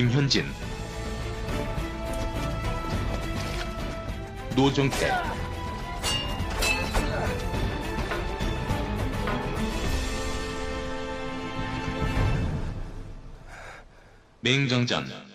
김현진 노정태 맹장전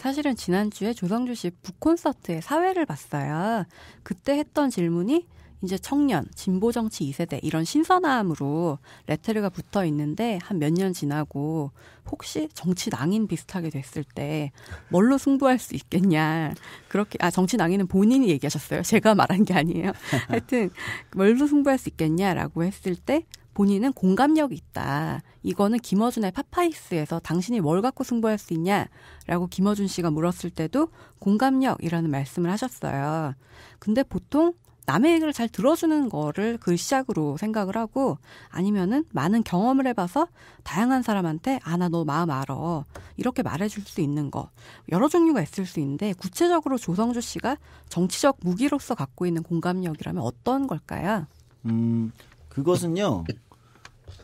사실은 지난주에 조성주 씨 북콘서트에 사회를 봤어요. 그때 했던 질문이 이제 청년, 진보 정치 2세대 이런 신선함으로 레테르가 붙어 있는데 한 몇 년 지나고 혹시 정치 낭인 비슷하게 됐을 때 뭘로 승부할 수 있겠냐. 그렇게 아 정치 낭인은 본인이 얘기하셨어요. 제가 말한 게 아니에요. 하여튼 뭘로 승부할 수 있겠냐라고 했을 때 본인은 공감력이 있다. 이거는 김어준의 파파이스에서 당신이 뭘 갖고 승부할 수 있냐라고 김어준 씨가 물었을 때도 공감력이라는 말씀을 하셨어요. 근데 보통 남의 얘기를 잘 들어주는 거를 그 시작으로 생각을 하고 아니면은 많은 경험을 해봐서 다양한 사람한테 아 나 너 마음 알아 이렇게 말해줄 수 있는 거 여러 종류가 있을 수 있는데 구체적으로 조성주 씨가 정치적 무기로서 갖고 있는 공감력이라면 어떤 걸까요? 음 그것은요.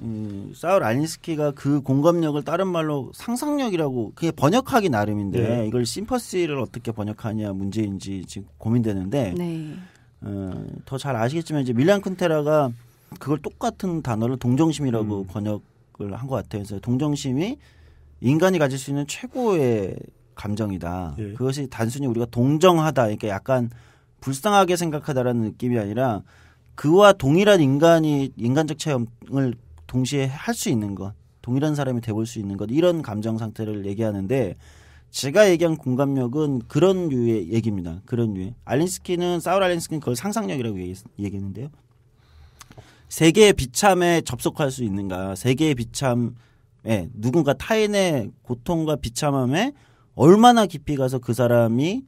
음, 사울 아닌스키가 그 공감력을 다른 말로 상상력이라고 그게 번역하기 나름인데 네. 이걸 심퍼시를 어떻게 번역하냐 문제인지 지금 고민되는데 네. 어, 더 잘 아시겠지만 이제 밀란 쿤테라가 그걸 똑같은 단어를 동정심이라고 음. 번역을 한 것 같아요. 그래서 동정심이 인간이 가질 수 있는 최고의 감정이다. 네. 그것이 단순히 우리가 동정하다, 그러니까 약간 불쌍하게 생각하다라는 느낌이 아니라 그와 동일한 인간이 인간적 체험을 동시에 할 수 있는 것, 동일한 사람이 되볼수 있는 것 이런 감정 상태를 얘기하는데 제가 얘기한 공감력은 그런 류의 얘기입니다. 그런 류의 알린스키는 사울 알린스키는 그걸 상상력이라고 얘기, 얘기했는데요. 세계의 비참에 접속할 수 있는가, 세계의 비참에 누군가 타인의 고통과 비참함에 얼마나 깊이 가서 그 사람이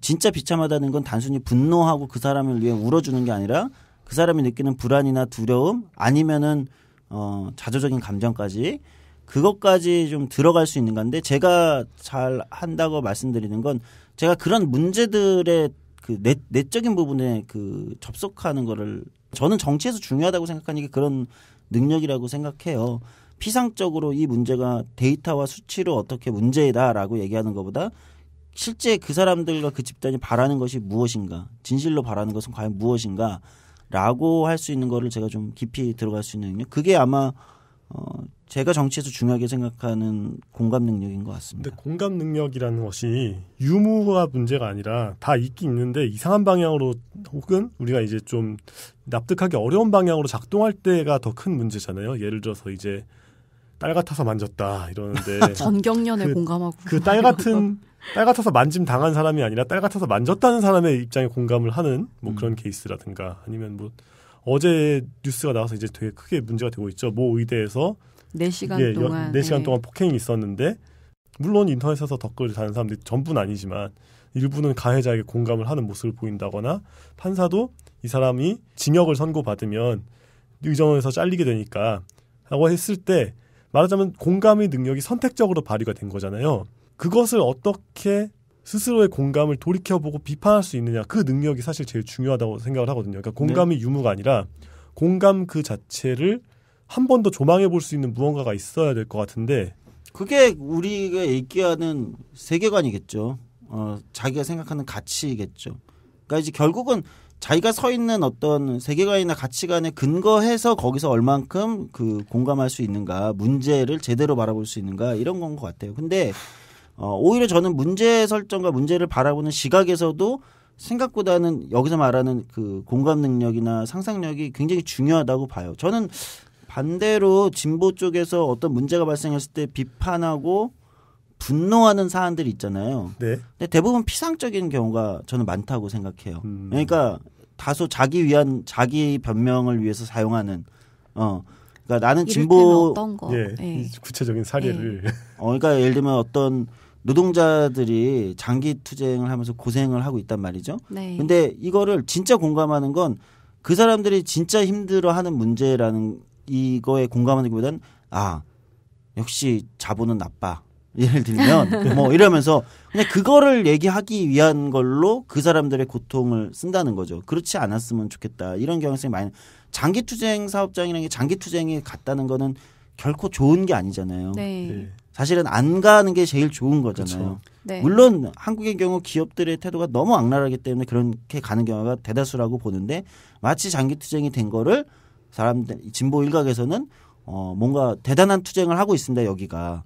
진짜 비참하다는 건 단순히 분노하고 그 사람을 위해 울어주는 게 아니라 그 사람이 느끼는 불안이나 두려움 아니면은 어 자조적인 감정까지 그것까지 좀 들어갈 수 있는 건데 제가 잘 한다고 말씀드리는 건 제가 그런 문제들의 그 내, 내적인 부분에 그 접속하는 거를 저는 정치에서 중요하다고 생각하는 게 그런 능력이라고 생각해요. 피상적으로 이 문제가 데이터와 수치로 어떻게 문제다라고 이 얘기하는 것보다 실제 그 사람들과 그 집단이 바라는 것이 무엇인가 진실로 바라는 것은 과연 무엇인가 라고 할 수 있는 거를 제가 좀 깊이 들어갈 수 있는 능력 그게 아마 어 제가 정치에서 중요하게 생각하는 공감 능력인 것 같습니다. 근데 공감 능력이라는 것이 유무가 문제가 아니라 다 있긴 있는데 이상한 방향으로 혹은 우리가 이제 좀 납득하기 어려운 방향으로 작동할 때가 더 큰 문제잖아요. 예를 들어서 이제 딸 같아서 만졌다 이러는데 전경련에 그, 공감하고 그 딸 같은 딸 같아서 만짐 당한 사람이 아니라 딸 같아서 만졌다는 사람의 입장에 공감을 하는 뭐 음. 그런 음. 케이스라든가 아니면 뭐 어제 뉴스가 나와서 이제 되게 크게 문제가 되고 있죠. 모 의대에서 4시간 예, 동안 4시간 네. 동안 폭행이 있었는데 물론 인터넷에서 댓글을 다는 사람들이 전부는 아니지만 일부는 가해자에게 공감을 하는 모습을 보인다거나 판사도 이 사람이 징역을 선고받으면 의정원에서 잘리게 되니까 라고 했을 때 말하자면 공감의 능력이 선택적으로 발휘가 된 거잖아요. 그것을 어떻게 스스로의 공감을 돌이켜보고 비판할 수 있느냐 그 능력이 사실 제일 중요하다고 생각을 하거든요. 그러니까 공감이 네. 유무가 아니라 공감 그 자체를 한 번 더 조망해 볼 수 있는 무언가가 있어야 될 것 같은데 그게 우리가 얘기하는 세계관이겠죠. 어, 자기가 생각하는 가치겠죠. 그러니까 이제 결국은 자기가 서 있는 어떤 세계관이나 가치관에 근거해서 거기서 얼만큼 그 공감할 수 있는가 문제를 제대로 바라볼 수 있는가 이런 건 것 같아요. 근데 어, 오히려 저는 문제 설정과 문제를 바라보는 시각에서도 생각보다는 여기서 말하는 그 공감 능력이나 상상력이 굉장히 중요하다고 봐요. 저는 반대로 진보 쪽에서 어떤 문제가 발생했을 때 비판하고 분노하는 사안들이 있잖아요. 네. 근데 대부분 피상적인 경우가 저는 많다고 생각해요. 음. 그러니까 다소 자기 위한 자기 변명을 위해서 사용하는 어 그러니까 나는 진보 어떤 거 예, 네. 구체적인 사례를 네. 어 그러니까 예를 들면 어떤 노동자들이 장기 투쟁을 하면서 고생을 하고 있단 말이죠. 네. 근데 이거를 진짜 공감하는 건 그 사람들이 진짜 힘들어하는 문제라는 이거에 공감하기보다는 아 역시 자본은 나빠. 예를 들면 뭐 이러면서 그냥 그거를 얘기하기 위한 걸로 그 사람들의 고통을 쓴다는 거죠. 그렇지 않았으면 좋겠다. 이런 경향성이 많이 장기 투쟁 사업장이라는 게 장기 투쟁이 같다는 거는 결코 좋은 게 아니잖아요. 네. 네. 사실은 안 가는 게 제일 좋은 거잖아요. 네. 물론 한국의 경우 기업들의 태도가 너무 악랄하기 때문에 그렇게 가는 경우가 대다수라고 보는데 마치 장기 투쟁이 된 거를 사람들 진보 일각에서는 어 뭔가 대단한 투쟁을 하고 있습니다 여기가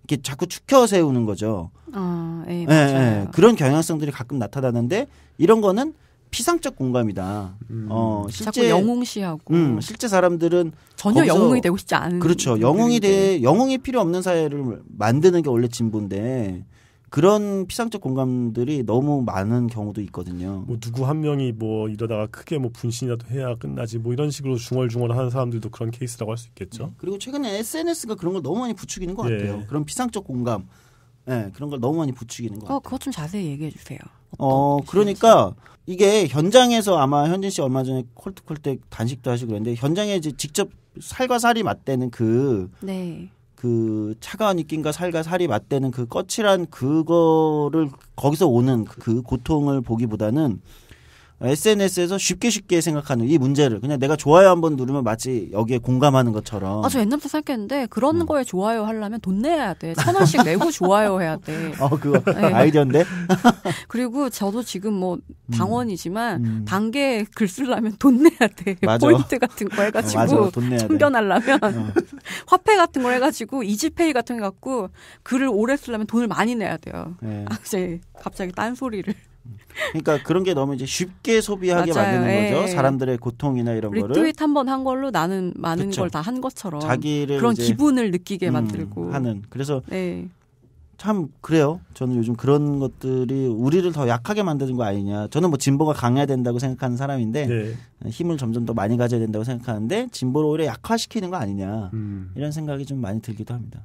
이렇게 자꾸 축혀 세우는 거죠. 아, 예, 예, 예. 그런 경향성들이 가끔 나타나는데 이런 거는 피상적 공감이다. 음. 어, 실제 영웅시하고 음, 실제 사람들은 전혀 영웅이 되고 싶지 않은 그렇죠. 영웅이 돼 영웅이 필요 없는 사회를 만드는 게 원래 진보인데 그런 피상적 공감들이 너무 많은 경우도 있거든요. 뭐 누구 한 명이 뭐 이러다가 크게 뭐 분신이라도 해야 끝나지 뭐 이런 식으로 중얼중얼하는 사람들도 그런 케이스라고 할 수 있겠죠. 네. 그리고 최근에 SNS가 그런 걸 너무 많이 부추기는 것 예. 같아요. 그런 피상적 공감, 예, 네, 그런 걸 너무 많이 부추기는 것 어, 같아요. 그것 좀 자세히 얘기해 주세요. 어, 그러니까 이게 현장에서 아마 현진 씨 얼마 전에 콜트콜때 단식도 하시고 그랬는데 현장에 이제 직접 살과 살이 맞대는 그. 네. 그 차가운 입김과 살과 살이 맞대는 그 거칠한 그거를 거기서 오는 그 고통을 보기보다는 SNS에서 쉽게 쉽게 생각하는 이 문제를 그냥 내가 좋아요 한 번 누르면 마치 여기에 공감하는 것처럼. 아, 저 옛날부터 생각했는데 그런 음. 거에 좋아요 하려면 돈 내야 돼. 천 원씩 내고 좋아요 해야 돼. 어, 그거 네. 아이디어인데? 그리고 저도 지금 뭐 음. 당원이지만 음. 단계에 글 쓰려면 돈 내야 돼. 맞아. 포인트 같은 거 해가지고 어, 맞아. 돈내면 어. 화폐 같은 거 해가지고 이지페이 같은 거 갖고 글을 오래 쓰려면 돈을 많이 내야 돼요. 네. 아, 갑자기 딴소리를. 그러니까 그런 게 너무 이제 쉽게 소비하게 맞아요. 만드는 예, 거죠. 에이. 예. 사람들의 고통이나 이런 리트윗 거를 리트윗 한 번 한 걸로 나는 많은 그렇죠. 걸다 한 것처럼 자기를 그런 기분을 느끼게 음, 만들고 하는. 그래서 에이. 예. 참 그래요. 저는 요즘 그런 것들이 우리를 더 약하게 만드는 거 아니냐. 저는 뭐 진보가 강해야 된다고 생각하는 사람인데 네. 힘을 점점 더 많이 가져야 된다고 생각하는데 진보를 오히려 약화시키는 거 아니냐 음. 이런 생각이 좀 많이 들기도 합니다.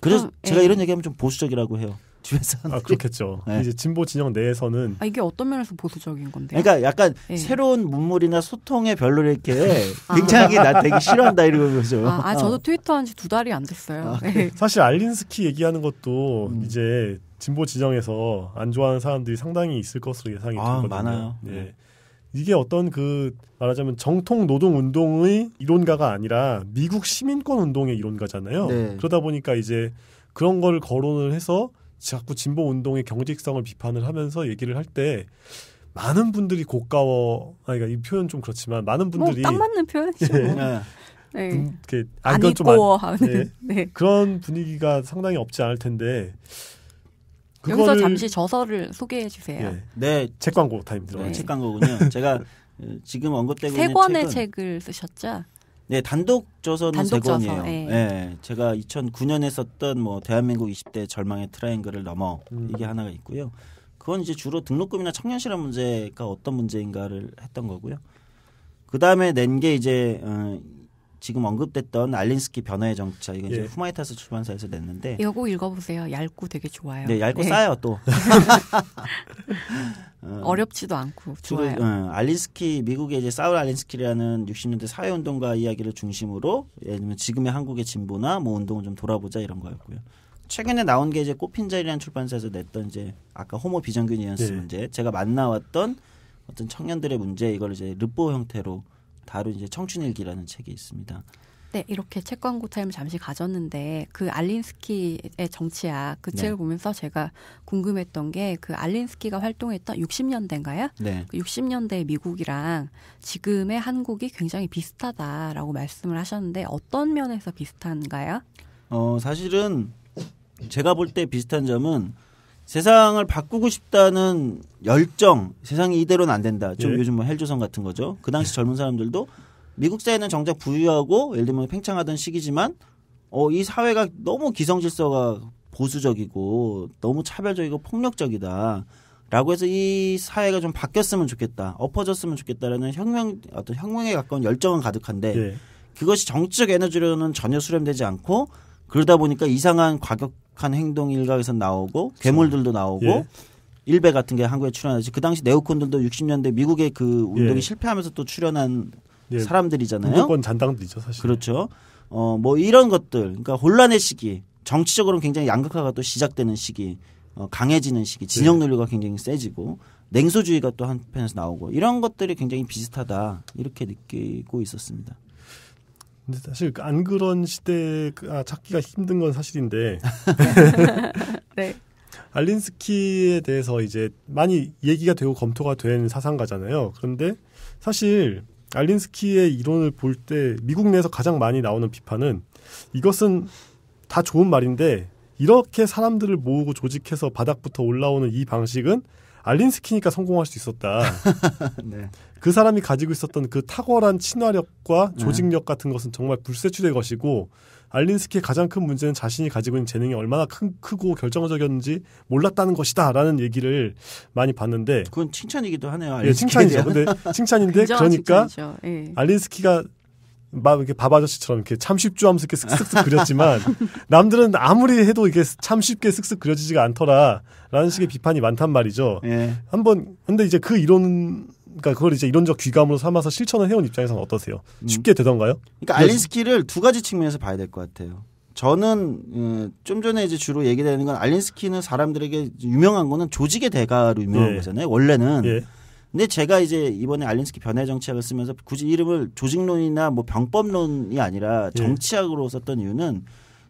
그래서 제가 이런 얘기하면 좀 보수적이라고 해요. 주변 사람 아 그렇겠죠. 네. 이제 진보 진영 내에서는 아, 이게 어떤 면에서 보수적인 건데? 그러니까 약간 네. 새로운 문물이나 소통에 별로 이렇게 아. 굉장히 나 되게 싫어한다 이런 거죠. 아, 아 저도 어. 트위터한 지 두 달이 안 됐어요. 네. 사실 알린스키 얘기하는 것도 음. 이제 진보 진영에서안 좋아하는 사람들이 상당히 있을 것으로 예상이 아, 되거든요. 많아요. 네. 네. 이게 어떤 그 말하자면 정통 노동 운동의 이론가가 아니라 미국 시민권 운동의 이론가잖아요. 네. 그러다 보니까 이제 그런 걸 거론을 해서 자꾸 진보 운동의 경직성을 비판을 하면서 얘기를 할 때 많은 분들이 고가워 아 그러니까 이 표현 좀 그렇지만 많은 뭐, 분들이 뭐딱 맞는 표현이죠. 네. 아. 네. 분, 이렇게 아, 이건 좀 안, 네. 네. 그런 분위기가 상당히 없지 않을 텐데 그거를... 여기서 잠시 저서를 소개해 주세요. 예. 네, 네. 책 광고 타임 들어요. 가 네. 책 광고군요. 제가 지금 언급되고 있는 세 권의 책을 쓰셨죠? 네, 단독 조선는 단독 원이에요 예. 네, 제가 2009년에 썼던 뭐 대한민국 20대 절망의 트라이앵글을 넘어 음. 이게 하나가 있고요. 그건 이제 주로 등록금이나 청년 실업 문제가 어떤 문제인가를 했던 거고요. 그 다음에 낸 게 이제 어, 지금 언급됐던 알린스키 변화의 정책 이건 예. 후마이타스 출판사에서 냈는데 이거 읽어보세요. 얇고 되게 좋아요. 네, 얇고 네. 싸요 또. 어, 렵지도 않고 좋아요. 주로, 어, 알린스키 미국의 이제 사울 알린스키라는 60년대 사회운동가 이야기를 중심으로 예를 들면 지금의 한국의 진보나 뭐 운동을 좀 돌아보자 이런 거였고요. 최근에 나온 게 이제 꽃핀자리라는 출판사에서 냈던 이제 아까 호모 비정규 니언스 네. 문제 제가 만나왔던 어떤 청년들의 문제 이걸 이제 르포 형태로 다룬 이제 청춘일기라는 책이 있습니다. 네, 이렇게 책 광고 타임 잠시 가졌는데 그 알린스키의 정치학 그 네. 책을 보면서 제가 궁금했던 게 그 알린스키가 활동했던 60년대인가요? 네. 그 60년대 미국이랑 지금의 한국이 굉장히 비슷하다라고 말씀을 하셨는데 어떤 면에서 비슷한가요? 어, 사실은 제가 볼 때 비슷한 점은 세상을 바꾸고 싶다는 열정, 세상이 이대로는 안 된다. 좀 예. 요즘 뭐 헬조선 같은 거죠. 그 당시 예. 젊은 사람들도 미국 사회는 정작 부유하고 예를 들면 팽창하던 시기지만 어, 이 사회가 너무 기성질서가 보수적이고 너무 차별적이고 폭력적이다. 라고 해서 이 사회가 좀 바뀌었으면 좋겠다. 엎어졌으면 좋겠다라는 혁명 어떤 혁명에 가까운 열정은 가득한데 예. 그것이 정치적 에너지로는 전혀 수렴되지 않고 그러다 보니까 이상한 과격한 행동 일각에서 나오고 괴물들도 그렇죠. 나오고 예. 일베 같은 게 한국에 출연하지 그 당시 네오콘들도 60년대 미국의 그 운동이 예. 실패하면서 또 출연한 예. 사람들이잖아요. 무조건 잔당들이죠 사실. 그렇죠. 어뭐 이런 것들 그러니까 혼란의 시기 정치적으로는 굉장히 양극화가 또 시작되는 시기 어, 강해지는 시기 진영 예. 논리가 굉장히 세지고 냉소주의가 또 한편에서 나오고 이런 것들이 굉장히 비슷하다 이렇게 느끼고 있었습니다. 근데 사실 그 안 그런 시대가 그, 아, 찾기가 힘든 건 사실인데. 네. 알린스키에 대해서 이제 많이 얘기가 되고 검토가 된 사상가잖아요. 그런데 사실 알린스키의 이론을 볼 때 미국 내에서 가장 많이 나오는 비판은 이것은 다 좋은 말인데 이렇게 사람들을 모으고 조직해서 바닥부터 올라오는 이 방식은 알린스키니까 성공할 수 있었다. 네. 그 사람이 가지고 있었던 그 탁월한 친화력과 네. 조직력 같은 것은 정말 불세출의 것이고 알린스키의 가장 큰 문제는 자신이 가지고 있는 재능이 얼마나 큰, 크고 결정적이었는지 몰랐다는 것이다라는 얘기를 많이 봤는데 그건 칭찬이기도 하네요. 예, 칭찬이죠. 근데 칭찬인데 그러니까 예. 알린스키가 막 이렇게 밥 아저씨처럼 이렇게 참 쉽죠 하면서 이렇게 쓱쓱쓱 그렸지만 남들은 아무리 해도 이게 참 쉽게 쓱쓱 그려지지가 않더라라는 식의 비판이 많단 말이죠. 예. 한번 근데 이제 그이론 그러니까 그걸 이제 이론적 귀감으로 삼아서 실천을 해온 입장에서는 어떠세요? 음. 쉽게 되던가요? 그러니까 네. 알린스키를 두 가지 측면에서 봐야 될 것 같아요. 저는 예, 좀 전에 이제 주로 얘기되는 건 알린스키는 사람들에게 유명한 거는 조직의 대가로 유명한 예. 거잖아요. 원래는. 예. 근데 제가 이제 이번에 알린스키 변화 정치학을 쓰면서 굳이 이름을 조직론이나 뭐 병법론이 아니라 예. 정치학으로 썼던 이유는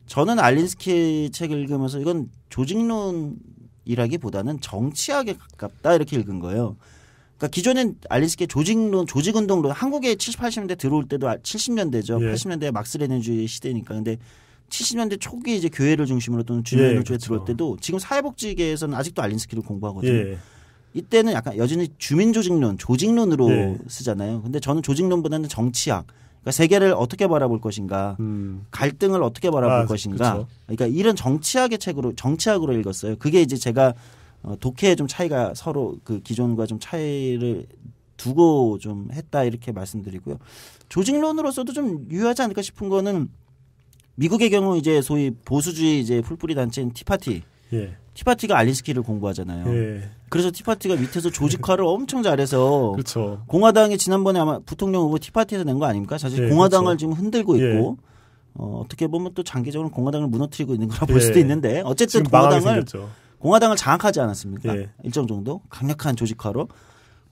저는 알린스키 책을 읽으면서 이건 조직론이라기보다는 정치학에 가깝다 이렇게 읽은 거예요. 그러니까 기존엔 알리스케 조직론, 조직운동론 한국에 70, 80년대 들어올 때도 70년대죠. 아, 예. 80년대 막스레닌주의 시대니까. 근데 70년대 초기 이제 교회를 중심으로 또는 주일교회 예, 그렇죠. 들어올 때도 지금 사회복지계에서는 아직도 알린스키를 공부하거든요. 예. 이때는 약간 여전히 주민조직론, 조직론으로 예. 쓰잖아요. 근데 저는 조직론보다는 정치학, 그러니까 세계를 어떻게 바라볼 것인가, 음. 갈등을 어떻게 바라볼 아, 것인가, 그쵸. 그러니까 이런 정치학의 책으로 정치학으로 읽었어요. 그게 이제 제가 어, 독해의 좀 차이가 서로 그 기존과 좀 차이를 두고 좀 했다 이렇게 말씀드리고요. 조직론으로서도 좀 유효하지 않을까 싶은 거는 미국의 경우 이제 소위 보수주의 이제 풀뿌리 단체인 티파티. 예. 티파티가 알리스키를 공부하잖아요. 예. 그래서 티파티가 밑에서 조직화를 엄청 잘해서 그렇죠. 공화당이 지난번에 아마 부통령 후보 티파티에서 낸 거 아닙니까? 사실 예, 공화당을 그렇죠. 지금 흔들고 있고 예. 어, 어떻게 보면 또 장기적으로 공화당을 무너뜨리고 있는 거라 볼 예. 수도 있는데 어쨌든 공화당을 생겼죠. 공화당을 장악하지 않았습니까? 예. 일정 정도 강력한 조직화로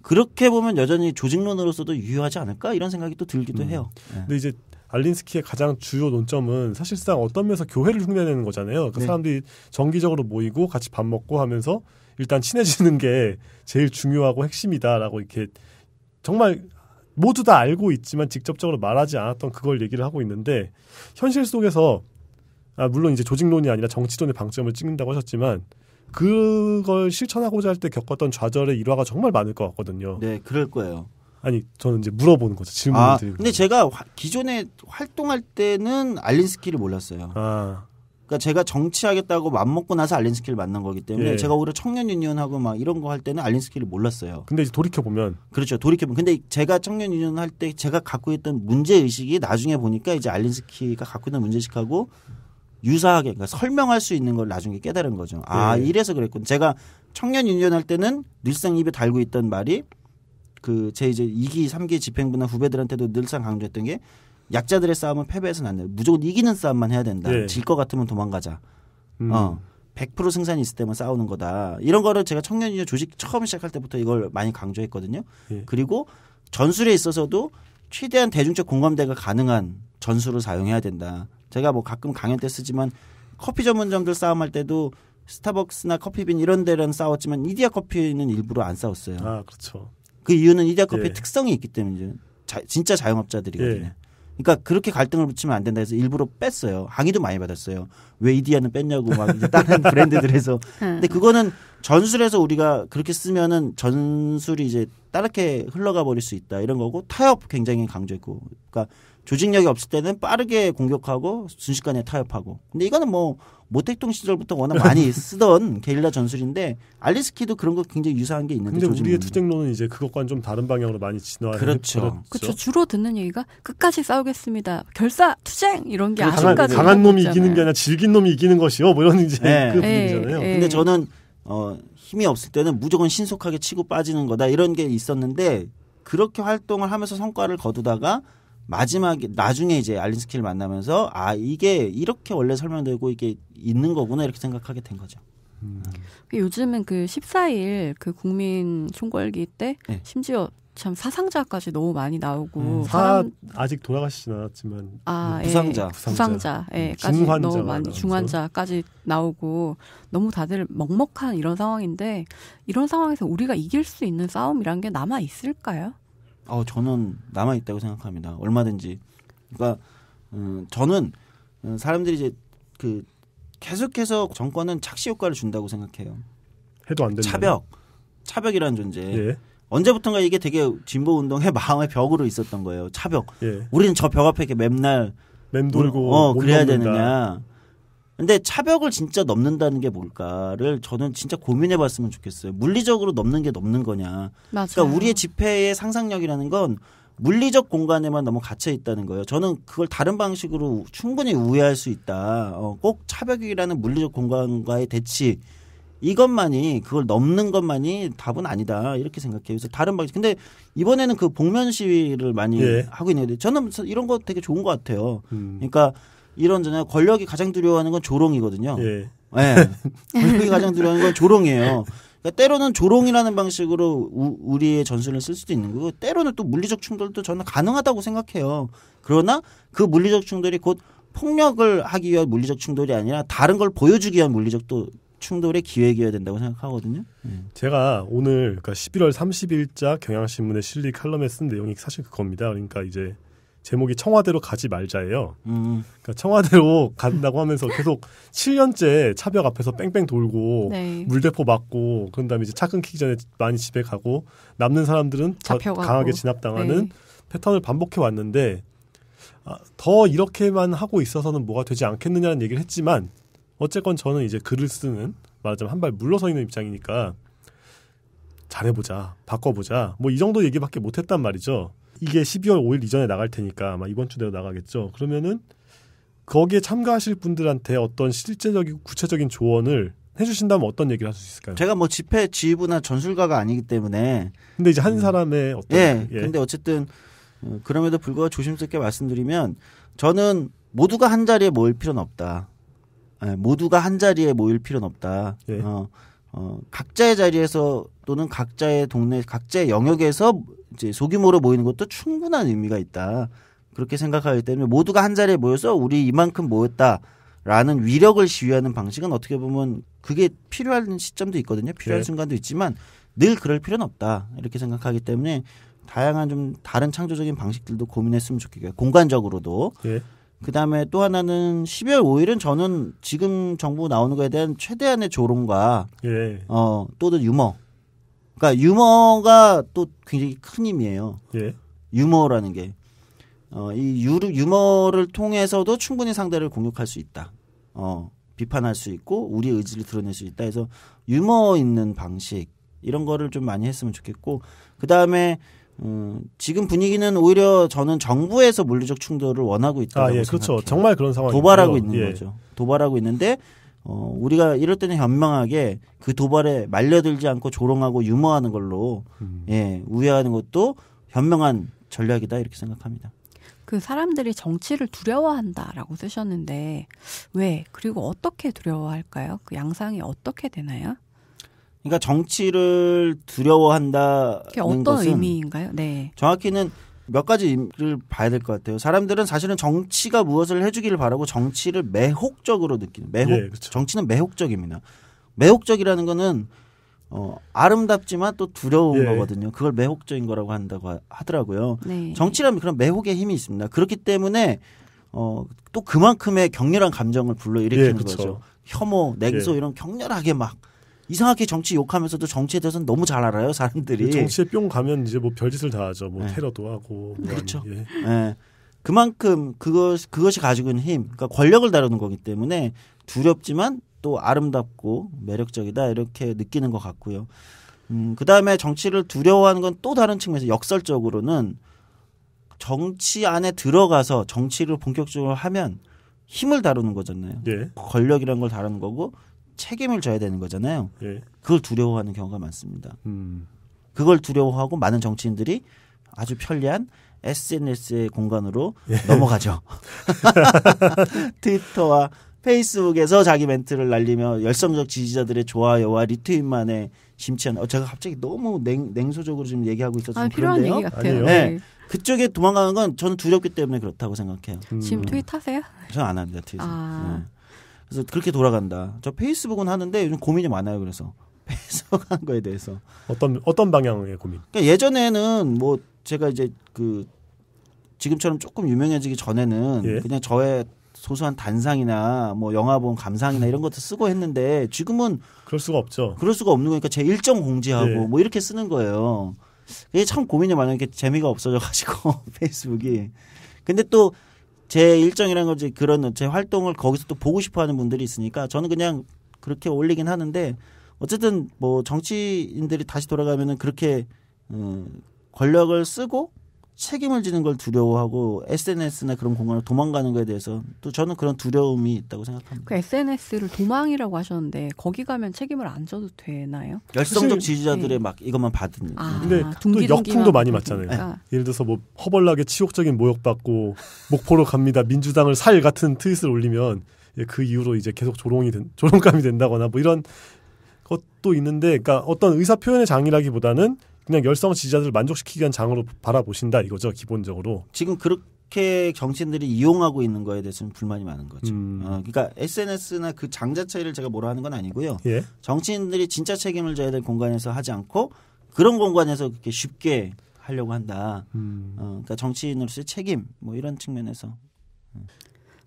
그렇게 보면 여전히 조직론으로서도 유효하지 않을까 이런 생각이 또 들기도 음. 해요. 예. 근데 이제 알린스키의 가장 주요 논점은 사실상 어떤 면에서 교회를 흉내내는 거잖아요. 그러니까 네. 사람들이 정기적으로 모이고 같이 밥 먹고 하면서 일단 친해지는 게 제일 중요하고 핵심이다라고 이렇게 정말 모두 다 알고 있지만 직접적으로 말하지 않았던 그걸 얘기를 하고 있는데 현실 속에서 아 물론 이제 조직론이 아니라 정치론의 방점을 찍는다고 하셨지만 그걸 실천하고자 할 때 겪었던 좌절의 일화가 정말 많을 것 같거든요. 네, 그럴 거예요. 아니 저는 이제 물어보는 거죠 질문을 아, 드리고. 근데 제가 화, 기존에 활동할 때는 알린스키를 몰랐어요. 아. 그러니까 제가 정치하겠다고 맘먹고 나서 알린스키를 만난 거기 때문에 예. 제가 오히려 청년 유니언하고 막 이런 거 할 때는 알린스키를 몰랐어요. 근데 돌이켜 보면 그렇죠. 돌이켜 보면 근데 제가 청년 유니언 할때 제가 갖고 있던 문제 의식이 나중에 보니까 이제 알린스키가 갖고 있는 문제 의식하고 유사하게 그러니까 설명할 수 있는 걸 나중에 깨달은 거죠. 아 네. 이래서 그랬군. 제가 청년 인연할 때는 늘상 입에 달고 있던 말이 그 제 이제 2기 3기 집행부나 후배들한테도 늘상 강조했던 게 약자들의 싸움은 패배해서는 안 돼. 무조건 이기는 싸움만 해야 된다. 네. 예. 질것 같으면 도망가자. 음. 어. 100% 승산이 있을 때만 싸우는 거다. 이런 거를 제가 청년 인연 조직 처음 시작할 때부터 이걸 많이 강조했거든요. 네. 그리고 전술에 있어서도 최대한 대중적 공감대가 가능한 전술을 사용해야 된다. 제가 뭐 가끔 강연 때 쓰지만 커피 전문점들 싸움할 때도 스타벅스나 커피빈 이런 데는 싸웠지만 이디야 커피는 일부러 안 싸웠어요. 아 그렇죠. 그 이유는 이디야 커피 예. 특성이 있기 때문이죠. 자, 진짜 자영업자들이거든요. 예. 그러니까 그렇게 갈등을 붙이면 안 된다 해서 일부러 뺐어요. 항의도 많이 받았어요. 왜 이디야는 뺐냐고 막이 다른 브랜드들에서. 근데 음. 그거는 전술에서 우리가 그렇게 쓰면은 전술이 이제 따르게 흘러가 버릴 수 있다 이런 거고 타협 굉장히 강조했고, 그러니까 조직력이 없을 때는 빠르게 공격하고 순식간에 타협하고. 근데 이거는 뭐 모택동 시절부터 워낙 많이 쓰던 게릴라 전술인데 알리스키도 그런 거 굉장히 유사한 게 있는데. 근데 우리의 투쟁론은 이제 그것과는 좀 다른 방향으로 많이 진화했죠. 그렇죠. 그렇죠. 주로 듣는 얘기가 끝까지 싸우겠습니다. 결사 투쟁 이런 게 아직까지 강한, 강한 놈이 있잖아요. 이기는 게 아니라 질긴 놈이 이기는 것이요. 뭐 이런 이제 네. 그분위잖아요 예, 예. 근데 저는 어 힘이 없을 때는 무조건 신속하게 치고 빠지는 거다 이런 게 있었는데 그렇게 활동을 하면서 성과를 거두다가 마지막에 나중에 이제 알린스키를 만나면서 아 이게 이렇게 원래 설명되고 이게 있는 거구나 이렇게 생각하게 된 거죠. 음. 요즘은 그 14일 그 국민 총궐기 때 네. 심지어 참 사상자까지 너무 많이 나오고 음, 사, 아직 돌아가시진 않았지만 아, 뭐 예, 부상자 예, 부상자 음, 예까지 너무 많이 중환자까지 나오고 너무 다들 먹먹한 이런 상황인데 이런 상황에서 우리가 이길 수 있는 싸움이란 게 남아 있을까요? 어, 저는 남아 있다고 생각합니다. 얼마든지. 그러니까 음, 저는 어, 사람들이 이제 그 계속해서 정권은 착시 효과를 준다고 생각해요. 해도 안 된다. 차벽, 차벽이라는 존재. 예. 언제부턴가 이게 되게 진보 운동의 마음의 벽으로 있었던 거예요. 차벽. 예. 우리는 저 벽 앞에 이렇게 맨날 맴돌고 어, 그래야 넘는다. 되느냐. 근데 차벽을 진짜 넘는다는 게 뭘까를 저는 진짜 고민해 봤으면 좋겠어요. 물리적으로 넘는 게 넘는 거냐. 그러니까 맞아요. 그러니까 우리의 집회의 상상력이라는 건 물리적 공간에만 너무 갇혀 있다는 거예요. 저는 그걸 다른 방식으로 충분히 우회할 수 있다. 어, 꼭 차벽이라는 물리적 공간과의 대치 이것만이 그걸 넘는 것만이 답은 아니다 이렇게 생각해요. 그래서 다른 방식. 근데 이번에는 그 복면 시위를 많이 예. 하고 있는데 저는 이런 거 되게 좋은 것 같아요. 음. 그러니까 이런 전에 권력이 가장 두려워하는 건 조롱이거든요. 예. 네. 권력이 가장 두려워하는 건 조롱이에요. 그러니까 때로는 조롱이라는 방식으로 우, 리의 전술을 쓸 수도 있는 거고 때로는 또 물리적 충돌도 저는 가능하다고 생각해요. 그러나 그 물리적 충돌이 곧 폭력을 하기 위한 물리적 충돌이 아니라 다른 걸 보여주기 위한 물리적 또 충돌의 기획이어야 된다고 생각하거든요. 음. 제가 오늘 그러니까 11월 30일자 경향신문에 실리 칼럼에 쓴 내용이 사실 그겁니다. 그러니까 이제 제목이 청와대로 가지 말자예요. 음. 그러니까 청와대로 간다고 하면서 계속 7년째 차벽 앞에서 뺑뺑 돌고 네. 물대포 맞고 그런 다음에 이제 차 끊기기 전에 많이 집에 가고 남는 사람들은 더 강하게 진압당하는 네. 패턴을 반복해 왔는데 아, 더 이렇게만 하고 있어서는 뭐가 되지 않겠느냐는 얘기를 했지만 어쨌건 저는 이제 글을 쓰는 말하자면 한 발 물러서 있는 입장이니까 잘해보자 바꿔보자 뭐 이 정도 얘기밖에 못했단 말이죠. 이게 12월 5일 이전에 나갈 테니까 아마 이번 주 내로 나가겠죠. 그러면은 거기에 참가하실 분들한테 어떤 실제적이고 구체적인 조언을 해주신다면 어떤 얘기를 할 수 있을까요? 제가 뭐 집회 지휘부나 전술가가 아니기 때문에. 근데 이제 한 음. 사람의 어떤. 예, 그, 예. 근데 어쨌든 어, 그럼에도 불구하고 조심스럽게 말씀드리면 저는 모두가 한 자리에 모일 필요는 없다. 예, 모두가 한 자리에 모일 필요는 없다. 예. 어, 어, 각자의 자리에서 또는 각자의 동네, 각자의 영역에서 이제 소규모로 모이는 것도 충분한 의미가 있다. 그렇게 생각하기 때문에 모두가 한 자리에 모여서 우리 이만큼 모였다. 라는 위력을 시위하는 방식은 어떻게 보면 그게 필요한 시점도 있거든요. 필요한 네. 순간도 있지만 늘 그럴 필요는 없다. 이렇게 생각하기 때문에 다양한 좀 다른 창조적인 방식들도 고민했으면 좋겠고요. 공간적으로도. 네. 그 다음에 또 하나는 12월 5일은 저는 지금 정부 나오는 거에 대한 최대한의 조롱과 예. 어 또는 유머. 그러니까 유머가 또 굉장히 큰 힘이에요. 예. 유머라는 게. 어, 이 유, 유머를 통해서도 충분히 상대를 공격할 수 있다. 어, 비판할 수 있고, 우리의 의지를 드러낼 수 있다 해서 유머 있는 방식, 이런 거를 좀 많이 했으면 좋겠고, 그 다음에 음, 지금 분위기는 오히려 저는 정부에서 물리적 충돌을 원하고 있다고 아, 예, 그렇죠. 생각해요. 그렇죠. 정말 그런 상황 도발하고 있는 예. 거죠. 도발하고 있는데 어, 우리가 이럴 때는 현명하게 그 도발에 말려들지 않고 조롱하고 유머하는 걸로 음. 예, 우회하는 것도 현명한 전략이다 이렇게 생각합니다. 그 사람들이 정치를 두려워한다라고 쓰셨는데 왜 그리고 어떻게 두려워할까요? 그 양상이 어떻게 되나요? 그러니까 정치를 두려워한다. 그게 어떤 의미인가요? 네. 정확히는 몇 가지를 봐야 될 것 같아요. 사람들은 사실은 정치가 무엇을 해주기를 바라고 정치를 매혹적으로 느끼는 매혹. 예, 그렇죠. 정치는 매혹적입니다. 매혹적이라는 거는 어, 아름답지만 또 두려운 예. 거거든요. 그걸 매혹적인 거라고 한다고 하더라고요. 네. 정치라면 그런 매혹의 힘이 있습니다. 그렇기 때문에 어, 또 그만큼의 격렬한 감정을 불러일으키는 예, 거죠. 혐오, 냉소 예. 이런 격렬하게 막 이상하게 정치 욕하면서도 정치에 대해서는 너무 잘 알아요 사람들이. 정치에 뿅 가면 이제 뭐 별짓을 다 하죠. 뭐 네. 테러도 하고. 뭐 그렇죠. 예. 네. 그만큼 그것 그것이 가지고 있는 힘, 그러니까 권력을 다루는 거기 때문에 두렵지만 또 아름답고 매력적이다 이렇게 느끼는 것 같고요. 음, 그 다음에 정치를 두려워하는 건 또 다른 측면에서 역설적으로는 정치 안에 들어가서 정치를 본격적으로 하면 힘을 다루는 거잖아요. 예. 권력이란 걸 다루는 거고 책임을 져야 되는 거잖아요. 예. 그걸 두려워하는 경우가 많습니다. 음. 그걸 두려워하고 많은 정치인들이 아주 편리한 SNS의 공간으로 예. 넘어가죠. 트위터와 페이스북에서 자기 멘트를 날리며 열성적 지지자들의 좋아요와 리트윗만에 심취한 어 제가 갑자기 너무 냉, 냉소적으로 지금 얘기하고 있어서 아, 필요한 그런데요. 얘기 같아요. 네. 네. 그쪽에 도망가는 건 저는 두렵기 때문에 그렇다고 생각해요. 음. 지금 트윗 하세요? 저는 안 합니다. 트윗. 아. 네. 그래서 그렇게 돌아간다. 저 페이스북은 하는데 요즘 고민이 많아요. 그래서 페이스북 하 거에 대해서 어떤 어떤 방향의 고민? 그러니까 예전에는 뭐 제가 이제 그 지금처럼 조금 유명해지기 전에는 예. 그냥 저의 소소한 단상이나 뭐 영화 본 감상이나 이런 것도 쓰고 했는데 지금은 그럴 수가 없죠. 그럴 수가 없는 거니까 제 일정 공지하고 예. 뭐 이렇게 쓰는 거예요. 이게 참 고민이 많아요. 이게 재미가 없어져 가지고 페이스북이. 근데 또 제일정이란건 거지 그런 제 활동을 거기서 또 보고 싶어하는 분들이 있으니까 저는 그냥 그렇게 올리긴 하는데 어쨌든 뭐 정치인들이 다시 돌아가면은 그렇게 음, 권력을 쓰고 책임을 지는 걸 두려워하고 SNS나 그런 공간을 도망가는 거에 대해서 또 저는 그런 두려움이 있다고 생각합니다. 그 SNS를 도망이라고 하셨는데 거기 가면 책임을 안 져도 되나요? 열성적 지지자들의 네. 막 이것만 받은. 아, 근데 또 역풍도 많이 맞잖아요. 네. 예를 들어서 뭐 허벌나게 치욕적인 모욕받고 목포로 갑니다 민주당을 살 같은 트윗을 올리면 그 이후로 이제 계속 조롱이 된, 조롱감이 된다거나 뭐 이런 것도 있는데, 그러니까 어떤 의사 표현의 장이라기보다는 그냥 열성 지지자들을 만족시키기 위한 장으로 바라보신다 이거죠 기본적으로. 지금 그렇게 정치인들이 이용하고 있는 거에 대해서는 불만이 많은 거죠. 음. 어, 그러니까 SNS나 그장 자체를 제가 뭐라 하는 건 아니고요. 예? 정치인들이 진짜 책임을 져야 될 공간에서 하지 않고 그런 공간에서 그렇게 쉽게 하려고 한다. 음. 어, 그러니까 정치인으로서의 책임 뭐 이런 측면에서.